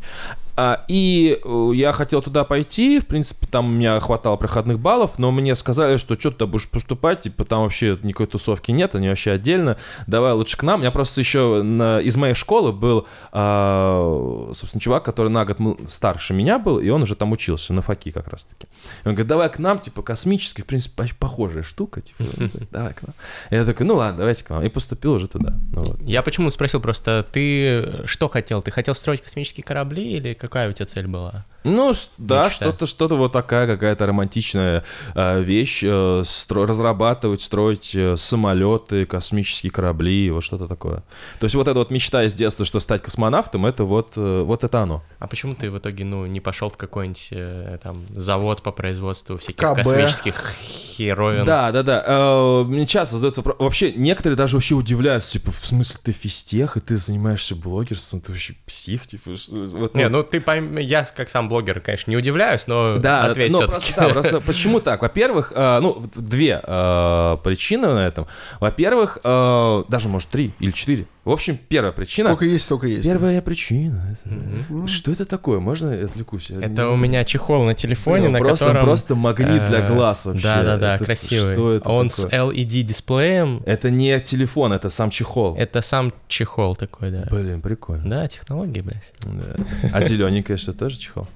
А, и э, я хотел туда пойти, в принципе, там у меня хватало проходных баллов, но мне сказали, что что ты будешь поступать, типа там вообще никакой тусовки нет, они вообще отдельно, давай лучше к нам. У меня просто еще на, из моей школы был, а, собственно, чувак, который на год старше меня был, и он уже там учился, на факи как раз-таки. И он говорит, давай к нам, типа, космический, в принципе, похожая штука, типа, давай к нам. Я такой, ну ладно, давайте к нам. И поступил уже туда. Ну я почему спросил просто, ты что хотел? Ты хотел строить космические корабли или какая у тебя цель была? Ну, да, что-то, что-то вот такая какая-то романтичная э, вещь. Э, стро- разрабатывать, строить э, самолеты, космические корабли, вот что-то такое. То есть вот эта вот мечта из детства, что стать космонавтом, это вот, э, вот это оно. А почему ты в итоге, ну, не пошел в какой-нибудь э, там завод по производству всяких КБ. космических херовин? Да, да, да. Э, мне часто задается вопрос. Вообще, некоторые даже вообще удивляются, типа, в смысле ты физтех, и ты занимаешься блогерством, ты вообще псих, типа, вот, не, ну, ты пойм... я как сам блогер, конечно, не удивляюсь, но да, ответь но все-таки. Просто, да, просто (laughs) почему так? Во-первых, э, ну, две э, причины на этом. Во-первых, э, даже, может, три или четыре. В общем, первая причина. Сколько есть, столько есть. Первая да. причина. Mm-hmm. Что это такое? Можно я отвлекусь? Я это не... у меня чехол на телефоне, ну, на просто, котором... Просто магнит для э, глаз вообще. Да-да-да, красивый. Что это Он такое? с LED-дисплеем. Это не телефон, это сам чехол. Это сам чехол такой, да. Блин, прикольно. Да, технологии, блядь. Да. А зелененькое что, тоже чехол?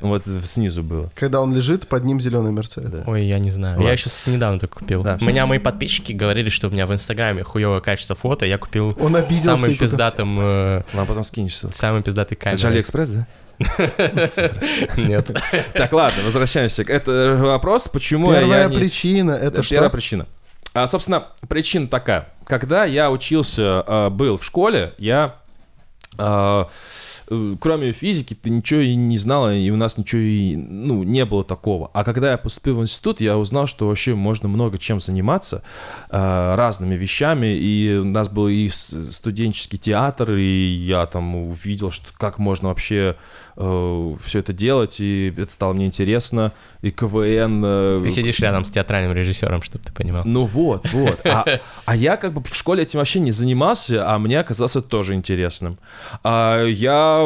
Вот снизу было. Когда он лежит, под ним зеленый Мерседес. Да. Ой, я не знаю. Ладно. Я сейчас недавно так купил. Да, у меня мои подписчики говорили, что у меня в Инстаграме хуевое качество фото. Я купил он самым пиздатым... Э, Нам ну, потом скинешься. Самый пиздатый камень. Это же Алиэкспресс, да? (laughs) Нет. (laughs) Так, ладно, возвращаемся. Это вопрос, почему я Первая причина, это что? Первая причина. А, собственно, причина такая. Когда я учился, э, был в школе, я э, Э, кроме физики, ты ничего и не знала, и у нас ничего и, ну, не было такого. А когда я поступил в институт, я узнал, что вообще можно много чем заниматься, э, разными вещами, и у нас был и студенческий театр, и я там увидел, что как можно вообще э, все это делать, и это стало мне интересно, и КВН... Э... Ты сидишь рядом с театральным режиссером, чтобы ты понимал. Ну вот, вот. А, а я как бы в школе этим вообще не занимался, а мне оказалось это тоже интересным. А я,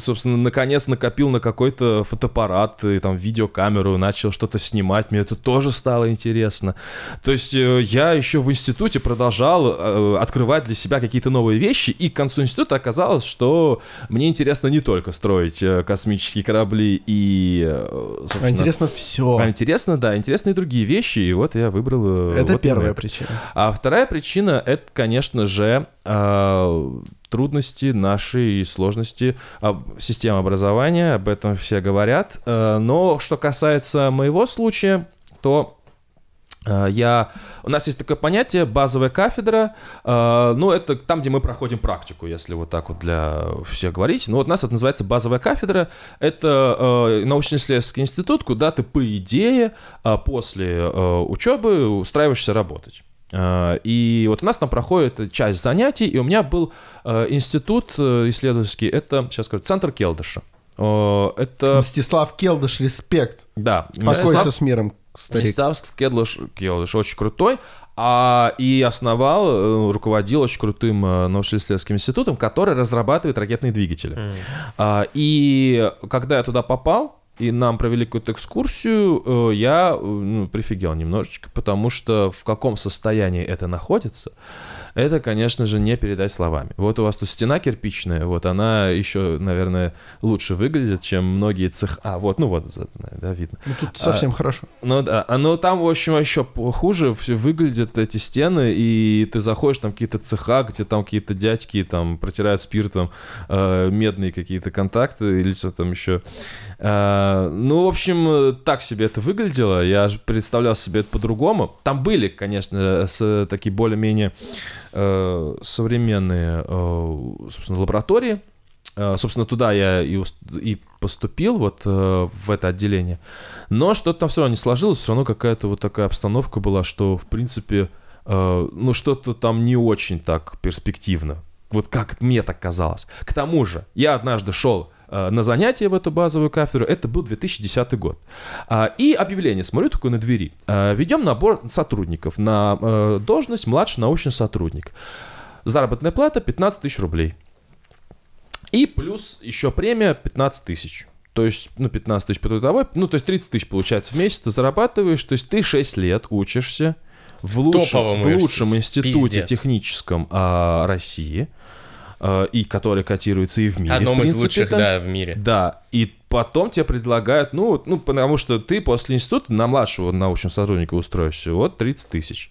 собственно, наконец накопил на какой-то фотоаппарат, и, там, видеокамеру, начал что-то снимать, мне это тоже стало интересно. То есть э, я еще в институте продолжал э, открывать для себя какие-то новые вещи, и к концу института оказалось, что мне интересно не только строить строить э, космические корабли и... А интересно все. А интересно, да, интересны и другие вещи, и вот я выбрал... Э, это вот первая это. причина. А вторая причина — это, конечно же, а, трудности нашей сложности а, системы образования, об этом все говорят. Но что касается моего случая, то Э, я... У нас есть такое понятие базовая кафедра. Э, ну, это там, где мы проходим практику, если вот так вот для всех говорить. Но ну, вот у нас это называется базовая кафедра. Это э, научно-исследовательский институт, куда ты, по идее, после учебы устраиваешься работать. И вот у нас там проходит часть занятий, и у меня был институт исследовательский, это, сейчас скажу, Центр Келдыша. Это... Мстислав Келдыш, респект. Да. Покойся Мстислав... с миром, Старик. Станислав Кедлыш, Кедлыш очень крутой, а, и основал, э, руководил очень крутым э, научно-исследовательским институтом, который разрабатывает ракетные двигатели. Mm. А, и когда я туда попал, и нам провели какую-то экскурсию, э, я э, ну, прифигел немножечко, потому что в каком состоянии это находится, это, конечно же, не передать словами. Вот у вас тут стена кирпичная, вот она еще, наверное, лучше выглядит, чем многие цеха. А, вот, ну вот, да, видно. Ну тут совсем а, хорошо. Ну да, А но ну, там, в общем, еще хуже все выглядят эти стены, и ты заходишь, там какие-то цеха, где там какие-то дядьки там протирают спиртом э, медные какие-то контакты или что там еще. Э, а, ну, в общем, э, так себе это выглядело. Я представлял себе это по-другому. Там были, конечно, с, такие более-менее э, современные, э, собственно, лаборатории. Э, собственно, туда я и, и поступил, вот э, в это отделение. Но что-то там все равно не сложилось. Все равно какая-то вот такая обстановка была, что, в принципе, э, ну, что-то там не очень так перспективно. Вот как мне так казалось. К тому же, я однажды шел Э, на занятие в эту базовую кафедру. Это был 2010 год. А, и объявление, смотрю, такое на двери. А, ведем набор сотрудников на э, должность младший научный сотрудник. Заработная плата 15 тысяч рублей. И плюс еще премия 15 тысяч. То есть, ну, 15 тысяч по трудовой, ну, то есть 30 тысяч получается в месяц ты зарабатываешь, то есть ты 6 лет учишься в лучшем, в лучшем институте Пиздец. техническом а, России. Э, и которое котируется и в мире. Одном в принципе, из лучших, там. да, в мире. Да, и потом тебе предлагают, ну, ну, потому что ты после института на младшего научного сотрудника устроишься, вот 30 тысяч.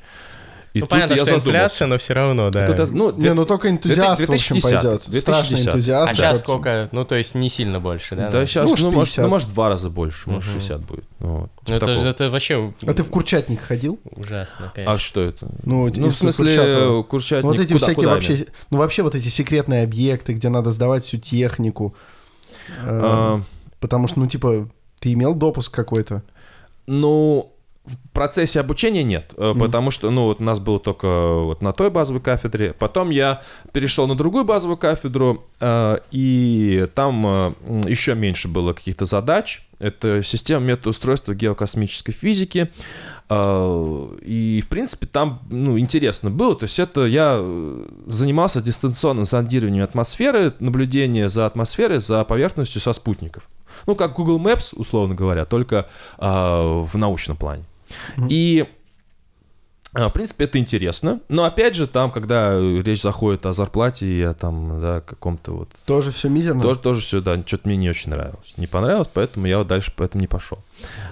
И ну, понятно, я что задумался. инфляция, но все равно, да. Тут, ну, не, ну только энтузиаст, 2010, в общем, пойдет. 2010. Страшный энтузиаст. А сейчас сколько? Ну, то есть не сильно больше, да? Да, сейчас, ну, ну, может, ну, может, два раза больше, может, 60 будет. Ну, ну, типа это, же, это вообще... А ты в курчатник ходил? Ужасно, конечно. А что это? Ну, ну в смысле, курчатого. Э, курчатник... вот эти куда, всякие куда вообще... Именно? Ну, вообще вот эти секретные объекты, где надо сдавать всю технику. Эм, а. Потому что, ну, типа, ты имел допуск какой-то? Ну, в процессе обучения нет, э, потому что, ну, вот у нас было только э, вот на той базовой кафедре. Потом я перешел на другую базовую кафедру, э, и там еще меньше было каких-то задач. Это система метаустройства геокосмической физики. и, в принципе, там, ну, интересно было. То есть это я занимался дистанционным сондированием атмосферы, наблюдение за атмосферой, за поверхностью со спутников. Ну, как Google Maps, условно говоря, только в научном плане. И а, в принципе, это интересно. Но опять же, там, когда э, речь заходит о зарплате и о там, да, каком-то вот... Тоже все мизерно? Тоже, тоже все, да, что-то мне не очень нравилось. Не понравилось, поэтому я вот дальше поэтому не пошел.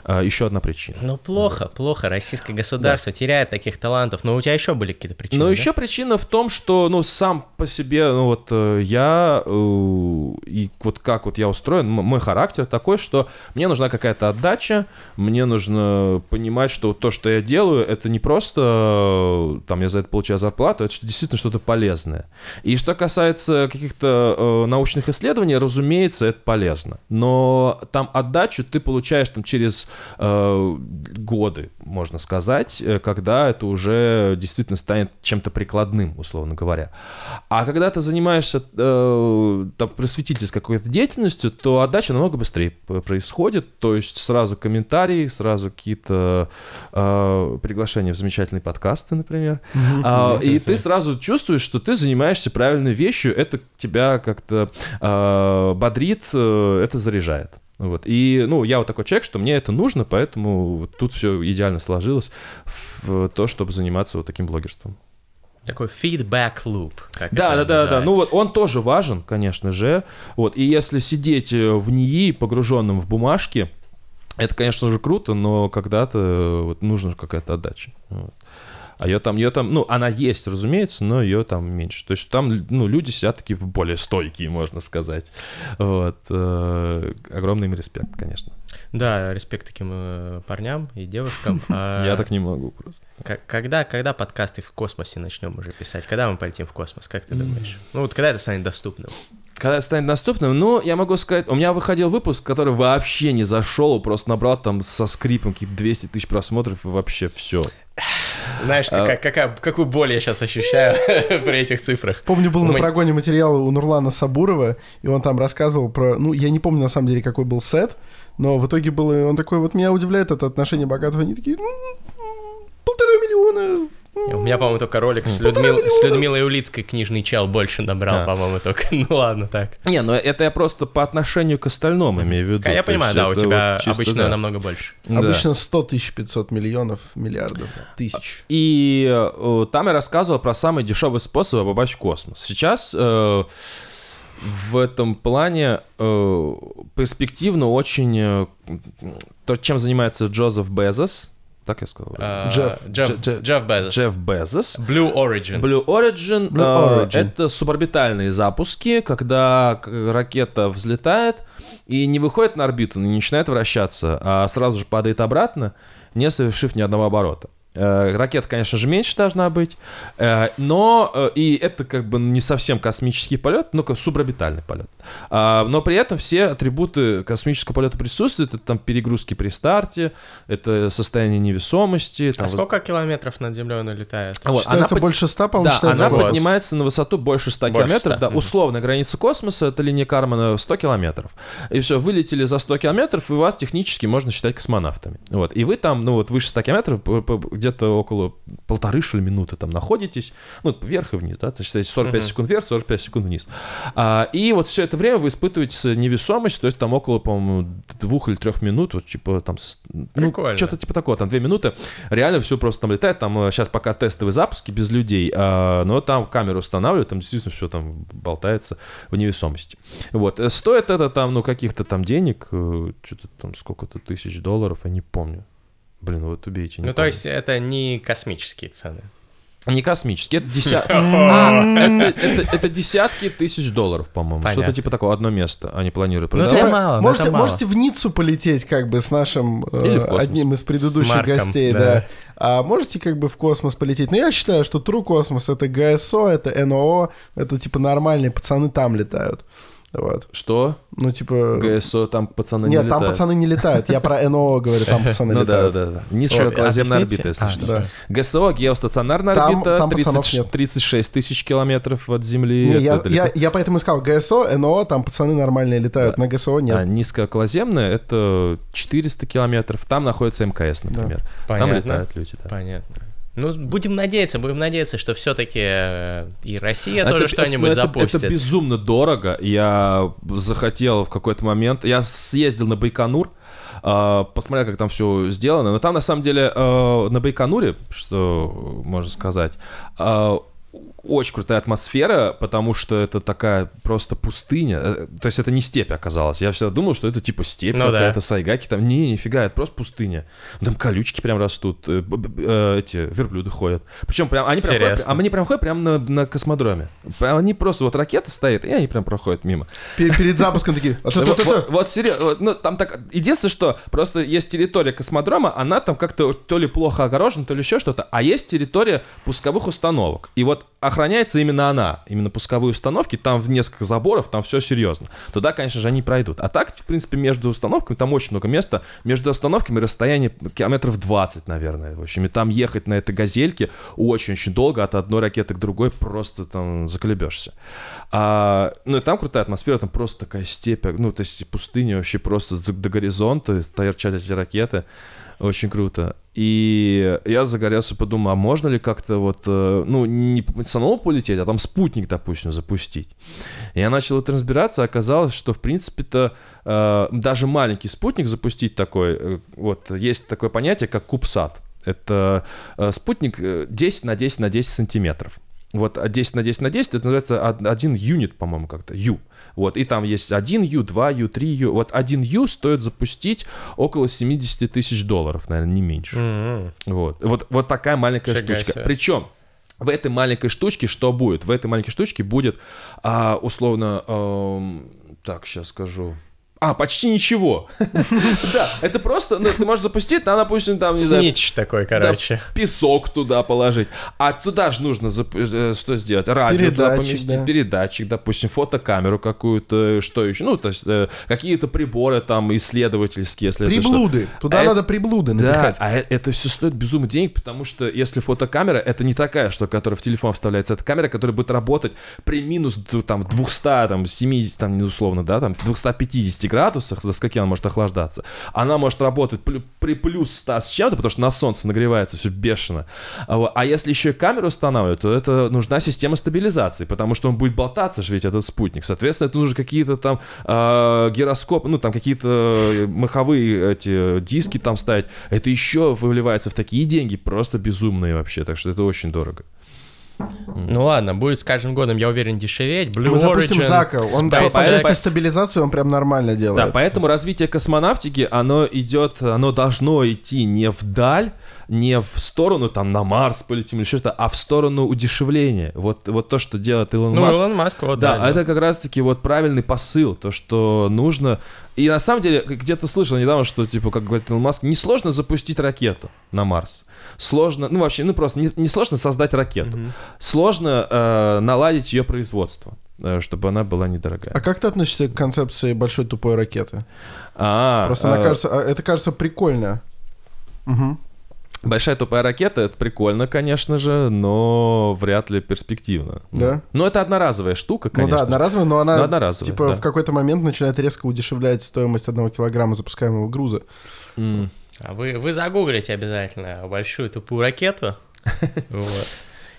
А, еще одна причина. Ну, плохо, да. плохо. Российское государство да. теряет таких талантов. Но у тебя еще были какие-то причины. Но да? еще причина в том, что, ну, сам по себе, ну, вот э, я, э, и вот как вот я устроен, мой характер такой, что мне нужна какая-то отдача, мне нужно понимать, что то, что я делаю, это не просто, э, там, я за это получаю зарплату, это действительно что-то полезное. И что касается каких-то научных исследований, разумеется, это полезно. Но там отдачу ты получаешь там через через э, годы, можно сказать, э, когда это уже действительно станет чем-то прикладным, условно говоря. А когда ты занимаешься э, там, просветительской какой-то деятельностью, то отдача намного быстрее происходит, то есть сразу комментарии, сразу какие-то э, приглашения в замечательные подкасты, например, а, и ты сразу чувствуешь, что ты занимаешься правильной вещью, это тебя как-то э, бодрит, э, это заряжает. Вот. И, ну, я вот такой человек, что мне это нужно, поэтому тут все идеально сложилось в то, чтобы заниматься вот таким блогерством. Такой feedback loop. Как да, да, да, да. Ну вот он тоже важен, конечно же. Вот. И если сидеть э, в НИИ, погруженным в бумажки, это, конечно же, круто, но когда-то э, вот, нужна какая-то отдача. Вот. А ее там, ее там, ну, она есть, разумеется, но ее там меньше. То есть там, ну, люди сидят такие более стойкие, можно сказать. Вот. Э, огромный им респект, конечно. Да, респект таким э, парням и девушкам. (laughs) А я так не могу просто. Когда, когда подкасты в космосе начнем уже писать? Когда мы полетим в космос, как ты думаешь? Ну, вот когда это станет доступным? когда станет доступным, ну, я могу сказать, у меня выходил выпуск, который вообще не зашел, просто набрал там со скрипом какие-то 200 тысяч просмотров и вообще все. Знаешь, а... как, какая, какую боль я сейчас ощущаю (laughs) при этих цифрах. Помню, был Мы... на прогоне материала у Нурлана Сабурова, и он там рассказывал про... Ну, я не помню, на самом деле, какой был сет, но в итоге было... Он такой, вот меня удивляет это отношение богатого. Они такие, ну, полтора миллиона у меня, по-моему, только ролик с, Людмил... с Людмилой Улицкой книжный чел больше набрал, да. по-моему, только. (laughs) ну ладно, так. Не, но ну, это я просто по отношению к остальному имею в виду. Я понимаю, да, у тебя вот обычно да. намного больше. Обычно 100 тысяч 500 миллионов, миллиардов, тысяч. И э, там я рассказывал про самый дешевый способ попасть в космос. Сейчас... Э, в этом плане э, перспективно очень э, то, чем занимается Джозеф Безос, так я сказал? Uh, Джефф, Джефф, Джефф, Безос. Джефф Безос. Blue Origin. Blue Origin. Blue э, Origin. Uh, это суборбитальные запуски, когда ракета взлетает и не выходит на орбиту, не начинает вращаться, а сразу же падает обратно, не совершив ни одного оборота. Э, ракета, конечно же, меньше должна быть, э, но э, и это как бы не совсем космический полет, но суборбитальный полет. А, но при этом все атрибуты космического полета присутствуют. Это там перегрузки при старте, это состояние невесомости. А там а сколько воз... километров над Землей она летает? Вот, она... больше 100, по-моему, да, она поднимается на высоту больше 100 больше километров. 100. Да, условно, граница космоса — это линия Кармана 100 километров. И все, вылетели за 100 километров, и вас технически можно считать космонавтами. Вот, и вы там, ну вот, выше 100 километров, где-то около полторы, что ли, минуты там находитесь, ну, вверх и вниз, да, то есть 45 uh секунд вверх, 45 секунд вниз. А, и вот все это время вы испытываете невесомость, то есть там около, по-моему, двух или трех минут, вот, типа там, ну, что-то типа такого, там две минуты, реально все просто там летает, там сейчас э, пока тестовые запуски без людей, а, но там камеру устанавливают, там действительно все там болтается в невесомости. Вот, э, стоит это там, ну, каких-то там денег, э, что-то там сколько-то тысяч долларов, я не помню. Блин, вот убейте. Ну, то есть это не космические цены. Не космические, это, деся... (laughs) а, это, это, это десятки тысяч долларов, по-моему. Что-то типа такого, одно место они планируют продавать. Ну, Но это мало, ну, можете, это мало. можете в Ниццу полететь как бы с нашим э, одним из предыдущих Марком, гостей, да. да. А можете как бы в космос полететь. Но ну, я считаю, что True Космос это ГСО, это НОО, это типа нормальные пацаны там летают. Вот. Что? Ну, типа... ГСО, там пацаны не Нет, там пацаны не летают. Я про НО говорю, там пацаны летают. (laughs) Ну да, да, да. Низкая околоземная орбита, если а, что. ГСО, геостационарная орбита, 36 тысяч километров от Земли. Я поэтому сказал ГСО, НО, там пацаны нормальные летают, на ГСО нет. А низкая околоземная — это 400 километров. Там находится МКС, например. Там летают люди. Понятно. Ну, будем надеяться, будем надеяться, что все-таки э, и Россия это, тоже что-нибудь это, запустит. Это безумно дорого. Я захотел в какой-то момент... Я съездил на Байконур, а, посмотрел, как там все сделано. Но там, на самом деле, э, на Байконуре, что можно сказать, а, очень крутая атмосфера, потому что это такая просто пустыня. Э, то есть это не степь оказалась. Я всегда думал, что это типа степь, ну, какая-то да. сайгаки там. Не, нифига, это просто пустыня. Там колючки прям растут, э, э, эти верблюды ходят. Причем прям они прям, ходят, а они прям ходят прямо на, на космодроме. Они просто вот ракета стоит, и они прям проходят мимо. Перед, перед запуском такие. (laughs) Вот а, серьезно, ну там так. Единственное, что просто есть территория космодрома, она там как-то то ли плохо огорожена, то ли еще что-то, а есть территория пусковых установок. И вот охраняется именно она, именно пусковые установки, там в несколько заборов, там все серьезно. Туда, конечно же, они пройдут. А так, в принципе, между установками, там очень много места, между установками расстояние километров 20, наверное, в общем, и там ехать на этой газельке очень-очень долго, от одной ракеты к другой просто там заколебешься. А, ну и там крутая атмосфера, там просто такая степь, ну то есть пустыня вообще просто до горизонта, торчат эти ракеты, очень круто. И я загорелся, подумал, а можно ли как-то вот, э, ну, не самому полететь, а там спутник, допустим, запустить. я начал это разбираться, а оказалось, что, в принципе-то, э, даже маленький спутник запустить такой, э, вот, есть такое понятие, как кубсат. Это спутник 10 на 10 на 10 сантиметров. Вот 10 а на 10 на 10, это называется один юнит, по-моему, как-то, ю. U. Вот, и там есть 1U, 2U, 3U. Вот 1U стоит запустить около 70 тысяч долларов, наверное, не меньше. Mm-hmm. Вот. вот, вот такая маленькая Фига штучка. Себе. Причем в этой маленькой штучке что будет? В этой маленькой штучке будет, а, условно, а, так, сейчас скажу, а, почти ничего. Да, это просто, ну, ты можешь запустить, там, допустим, там, не Снич такой, короче. Песок туда положить. А туда же нужно э, что сделать? Радио туда поместить, передатчик, допустим, фотокамеру какую-то, что еще? Ну, то есть э, какие-то приборы там исследовательские, если Приблуды. Туда э, надо приблуды напихать. Да, а это все стоит безумно денег, потому что если фотокамера, это не такая что которая в телефон вставляется, это камера, которая будет работать при минус там 200, там 70, там, условно, да, там 250 градусах, до скольки она может охлаждаться. Она может работать при плюс 100 с чем-то, потому что на солнце нагревается все бешено. А, а если еще и камеру устанавливают, то это нужна система стабилизации, потому что он будет болтаться же ведь этот спутник. Соответственно, это нужны какие-то там э, гироскопы, ну там какие-то э, маховые эти диски там ставить. Это еще выливается в такие деньги, просто безумные вообще. Так что это очень дорого. Ну ладно, будет с каждым годом, я уверен, дешеветь. Blue Мы Origin, запустим Зака, он Space по части стабилизации он прям нормально делает. Да, поэтому развитие космонавтики, оно идет, оно должно идти не вдаль, не в сторону там на Марс полетим или что-то, а в сторону удешевления. Вот, вот то, что делает Илон ну, Маск. Илон Маск, вот, да. да это как раз-таки вот правильный посыл, то, что нужно... И на самом деле, где-то слышал недавно, что, типа, как говорит Илон Маск, несложно запустить ракету на Марс. Сложно, ну вообще, ну просто не, не сложно создать ракету. Угу. Сложно э, наладить ее производство э, чтобы она была недорогая. А как ты относишься к концепции большой тупой ракеты? А, Просто э, а... кажется, это кажется прикольно. Угу. Большая тупая ракета, это прикольно, конечно же, но вряд ли перспективно. Да? Но ну, это одноразовая штука, конечно. Ну да, одноразовая, но она но ну, одноразовая, типа да. в какой-то момент начинает резко удешевлять стоимость одного килограмма запускаемого груза. Mm. А вы, вы загуглите обязательно большую тупую ракету. (laughs) Вот.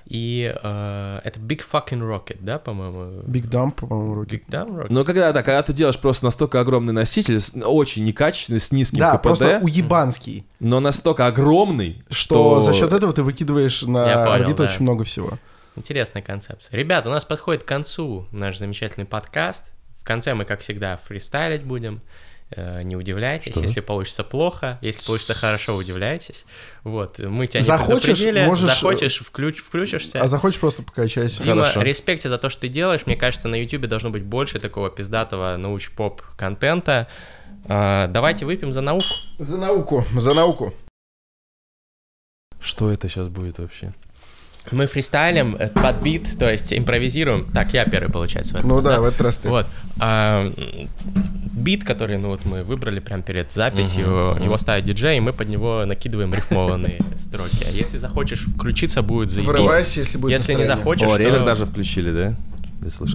И э, это Big Fucking Rocket, да, по-моему? Big Dump, по-моему, Rocket. Big Dump Rocket. Но когда, да, когда ты делаешь просто настолько огромный носитель, очень некачественный, с низким да, КПД. просто уебанский. Но настолько огромный, что... что... за счет этого ты выкидываешь на Я понял, орбиту да. очень много всего. Интересная концепция. Ребят, у нас подходит к концу наш замечательный подкаст. В конце мы, как всегда, фристайлить будем. Э, не удивляйтесь, что? если получится плохо, если получится хорошо, удивляйтесь. Вот, мы тебя не захочешь, можешь... захочешь, э, включ, включишься. А захочешь, просто покачайся. Дима, хорошо. респекте за то, что ты делаешь. Мне кажется, на Ютубе должно быть больше такого пиздатого науч-поп контента. А, давайте выпьем за науку. За науку, за науку. Что это сейчас будет вообще? мы фристайлим э, под бит, то есть импровизируем. Так, я первый, получается. В этом, ну да, да, в этот раз ты. Вот. А, бит, который, ну вот мы выбрали прямо перед записью, uh-huh. его ставит диджей, и мы под него накидываем рифмованные (laughs) строки. А если захочешь включиться, будет заебись. Врывайся, если будет Если не захочешь, О, ревер даже включили, да?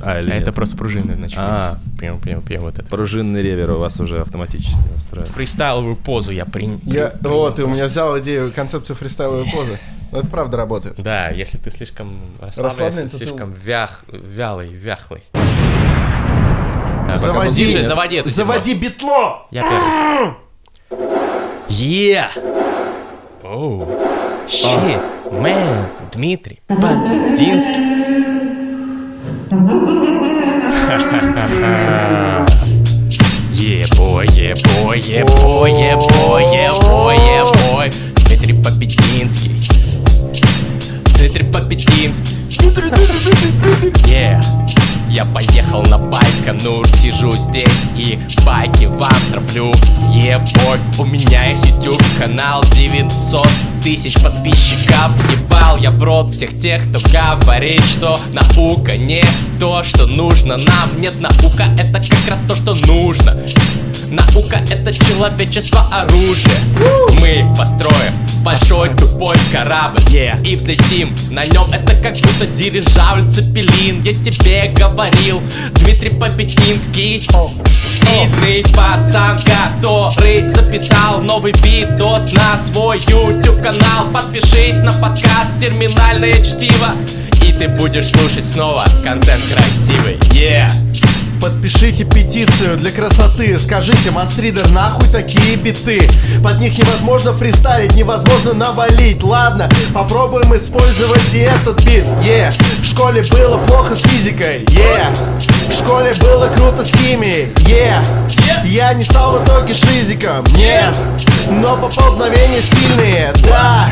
А, а это просто пружины начались. А, пьем, пьем, вот это. Пружинный ревер у вас уже автоматически настроен. Фристайловую позу я принял. Вот При... ты у меня взял идею, концепцию фристайловой (laughs) позы. Но ну, это правда работает. Да, если ты слишком расслаблен, ты слишком ты... вях, вялый, вяхлый. Заводи, диджей, заводи, это заводи дерьмо. битло. Я первый. Yeah. Оу. Щит. Мэн. Дмитрий. Бандинский. Ебой, ебой, ебой, ебой, ебой, ебой Дмитрий Побединский Дмитрий Попечкинск yeah. Я поехал на байк Байконур Сижу здесь и байки вам травлю Ебой, у меня есть YouTube канал 900 тысяч подписчиков Ебал я в рот всех тех, кто говорит, что наука не то, что нужно нам Нет, наука это как раз то, что нужно Наука это человечество оружие Мы построим Большой тупой корабль yeah. И взлетим На нем это как будто дирижабль Цепелин Я тебе говорил Дмитрий Побединский oh. Стильный пацан, который записал новый видос на свой YouTube канал Подпишись на подкаст Терминальное чтиво И ты будешь слушать снова контент красивый Yeah! Подпишите петицию для красоты Скажите, Мастридер, нахуй такие биты Под них невозможно фристайлить, невозможно навалить Ладно, попробуем использовать и этот бит yeah. В школе было плохо с физикой yeah. В школе было круто с химией yeah. Я не стал в итоге шизиком, нет Но поползновения сильные, да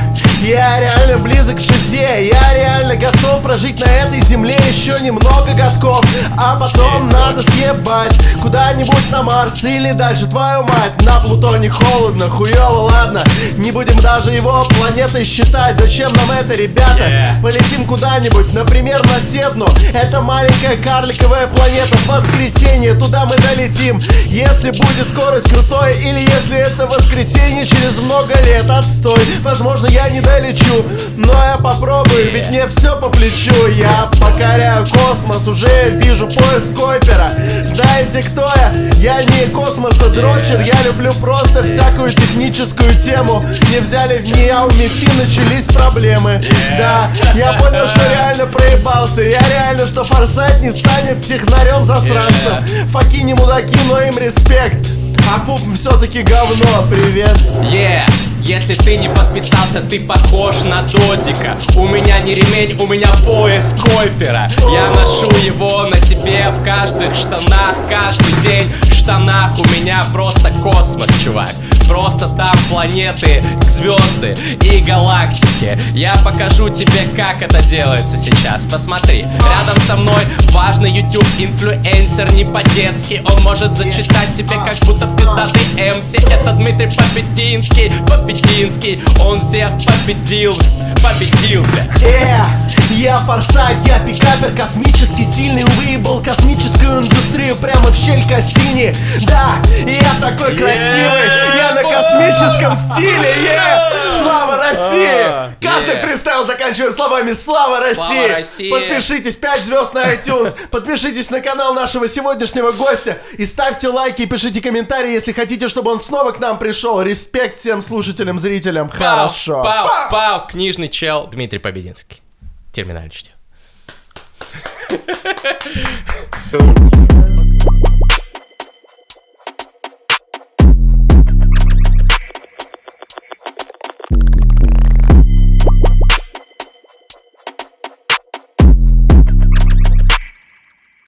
я реально близок к шизе Я реально готов прожить на этой земле Еще немного годков А потом надо съебать Куда-нибудь на Марс или дальше Твою мать, на Плутоне холодно Хуёво, ладно Не будем даже его планетой считать Зачем нам это, ребята? Полетим куда-нибудь, например, на Седну Это маленькая карликовая планета В воскресенье туда мы долетим Если будет скорость крутой Или если это воскресенье через много лет Отстой, возможно, я не долечу Но я попробую, ведь мне все по плечу Я покоряю космос, уже вижу пояс Койпера Знаете, кто я? Я не космоса дрочер Я люблю просто всякую техническую тему Не взяли в нее у начались проблемы Да, я понял, что реально проебался Я реально, что Форсайт не станет технарем засранцем Факи не мудаки, но им респект а пуп все-таки говно, привет Yeah. Если ты не подписался, ты похож на Додика У меня не ремень, у меня пояс Койпера Я ношу его на себе в каждых штанах каждый день В штанах у меня просто космос, чувак Просто там планеты, звезды и галактики Я покажу тебе, как это делается сейчас Посмотри, рядом со мной важный YouTube инфлюенсер Не по-детски, он может зачитать тебе, как будто пиздатый МС Это Дмитрий Побединский, Побединский Он всех победил, победил, Э, Я форсайт, я пикапер космический, сильный Выебал космическую индустрию прямо в щель Кассини Да, я такой красивый, я на космическом стиле! Yeah! Слава России! Каждый фристайл заканчиваем словами «Слава России!» Подпишитесь, 5 звезд на iTunes, подпишитесь на канал нашего сегодняшнего гостя и ставьте лайки и пишите комментарии, если хотите, чтобы он снова к нам пришел. Респект всем слушателям, зрителям. Хорошо. Пау, пау, книжный чел Дмитрий Побединский. Терминальный чтец. (laughs)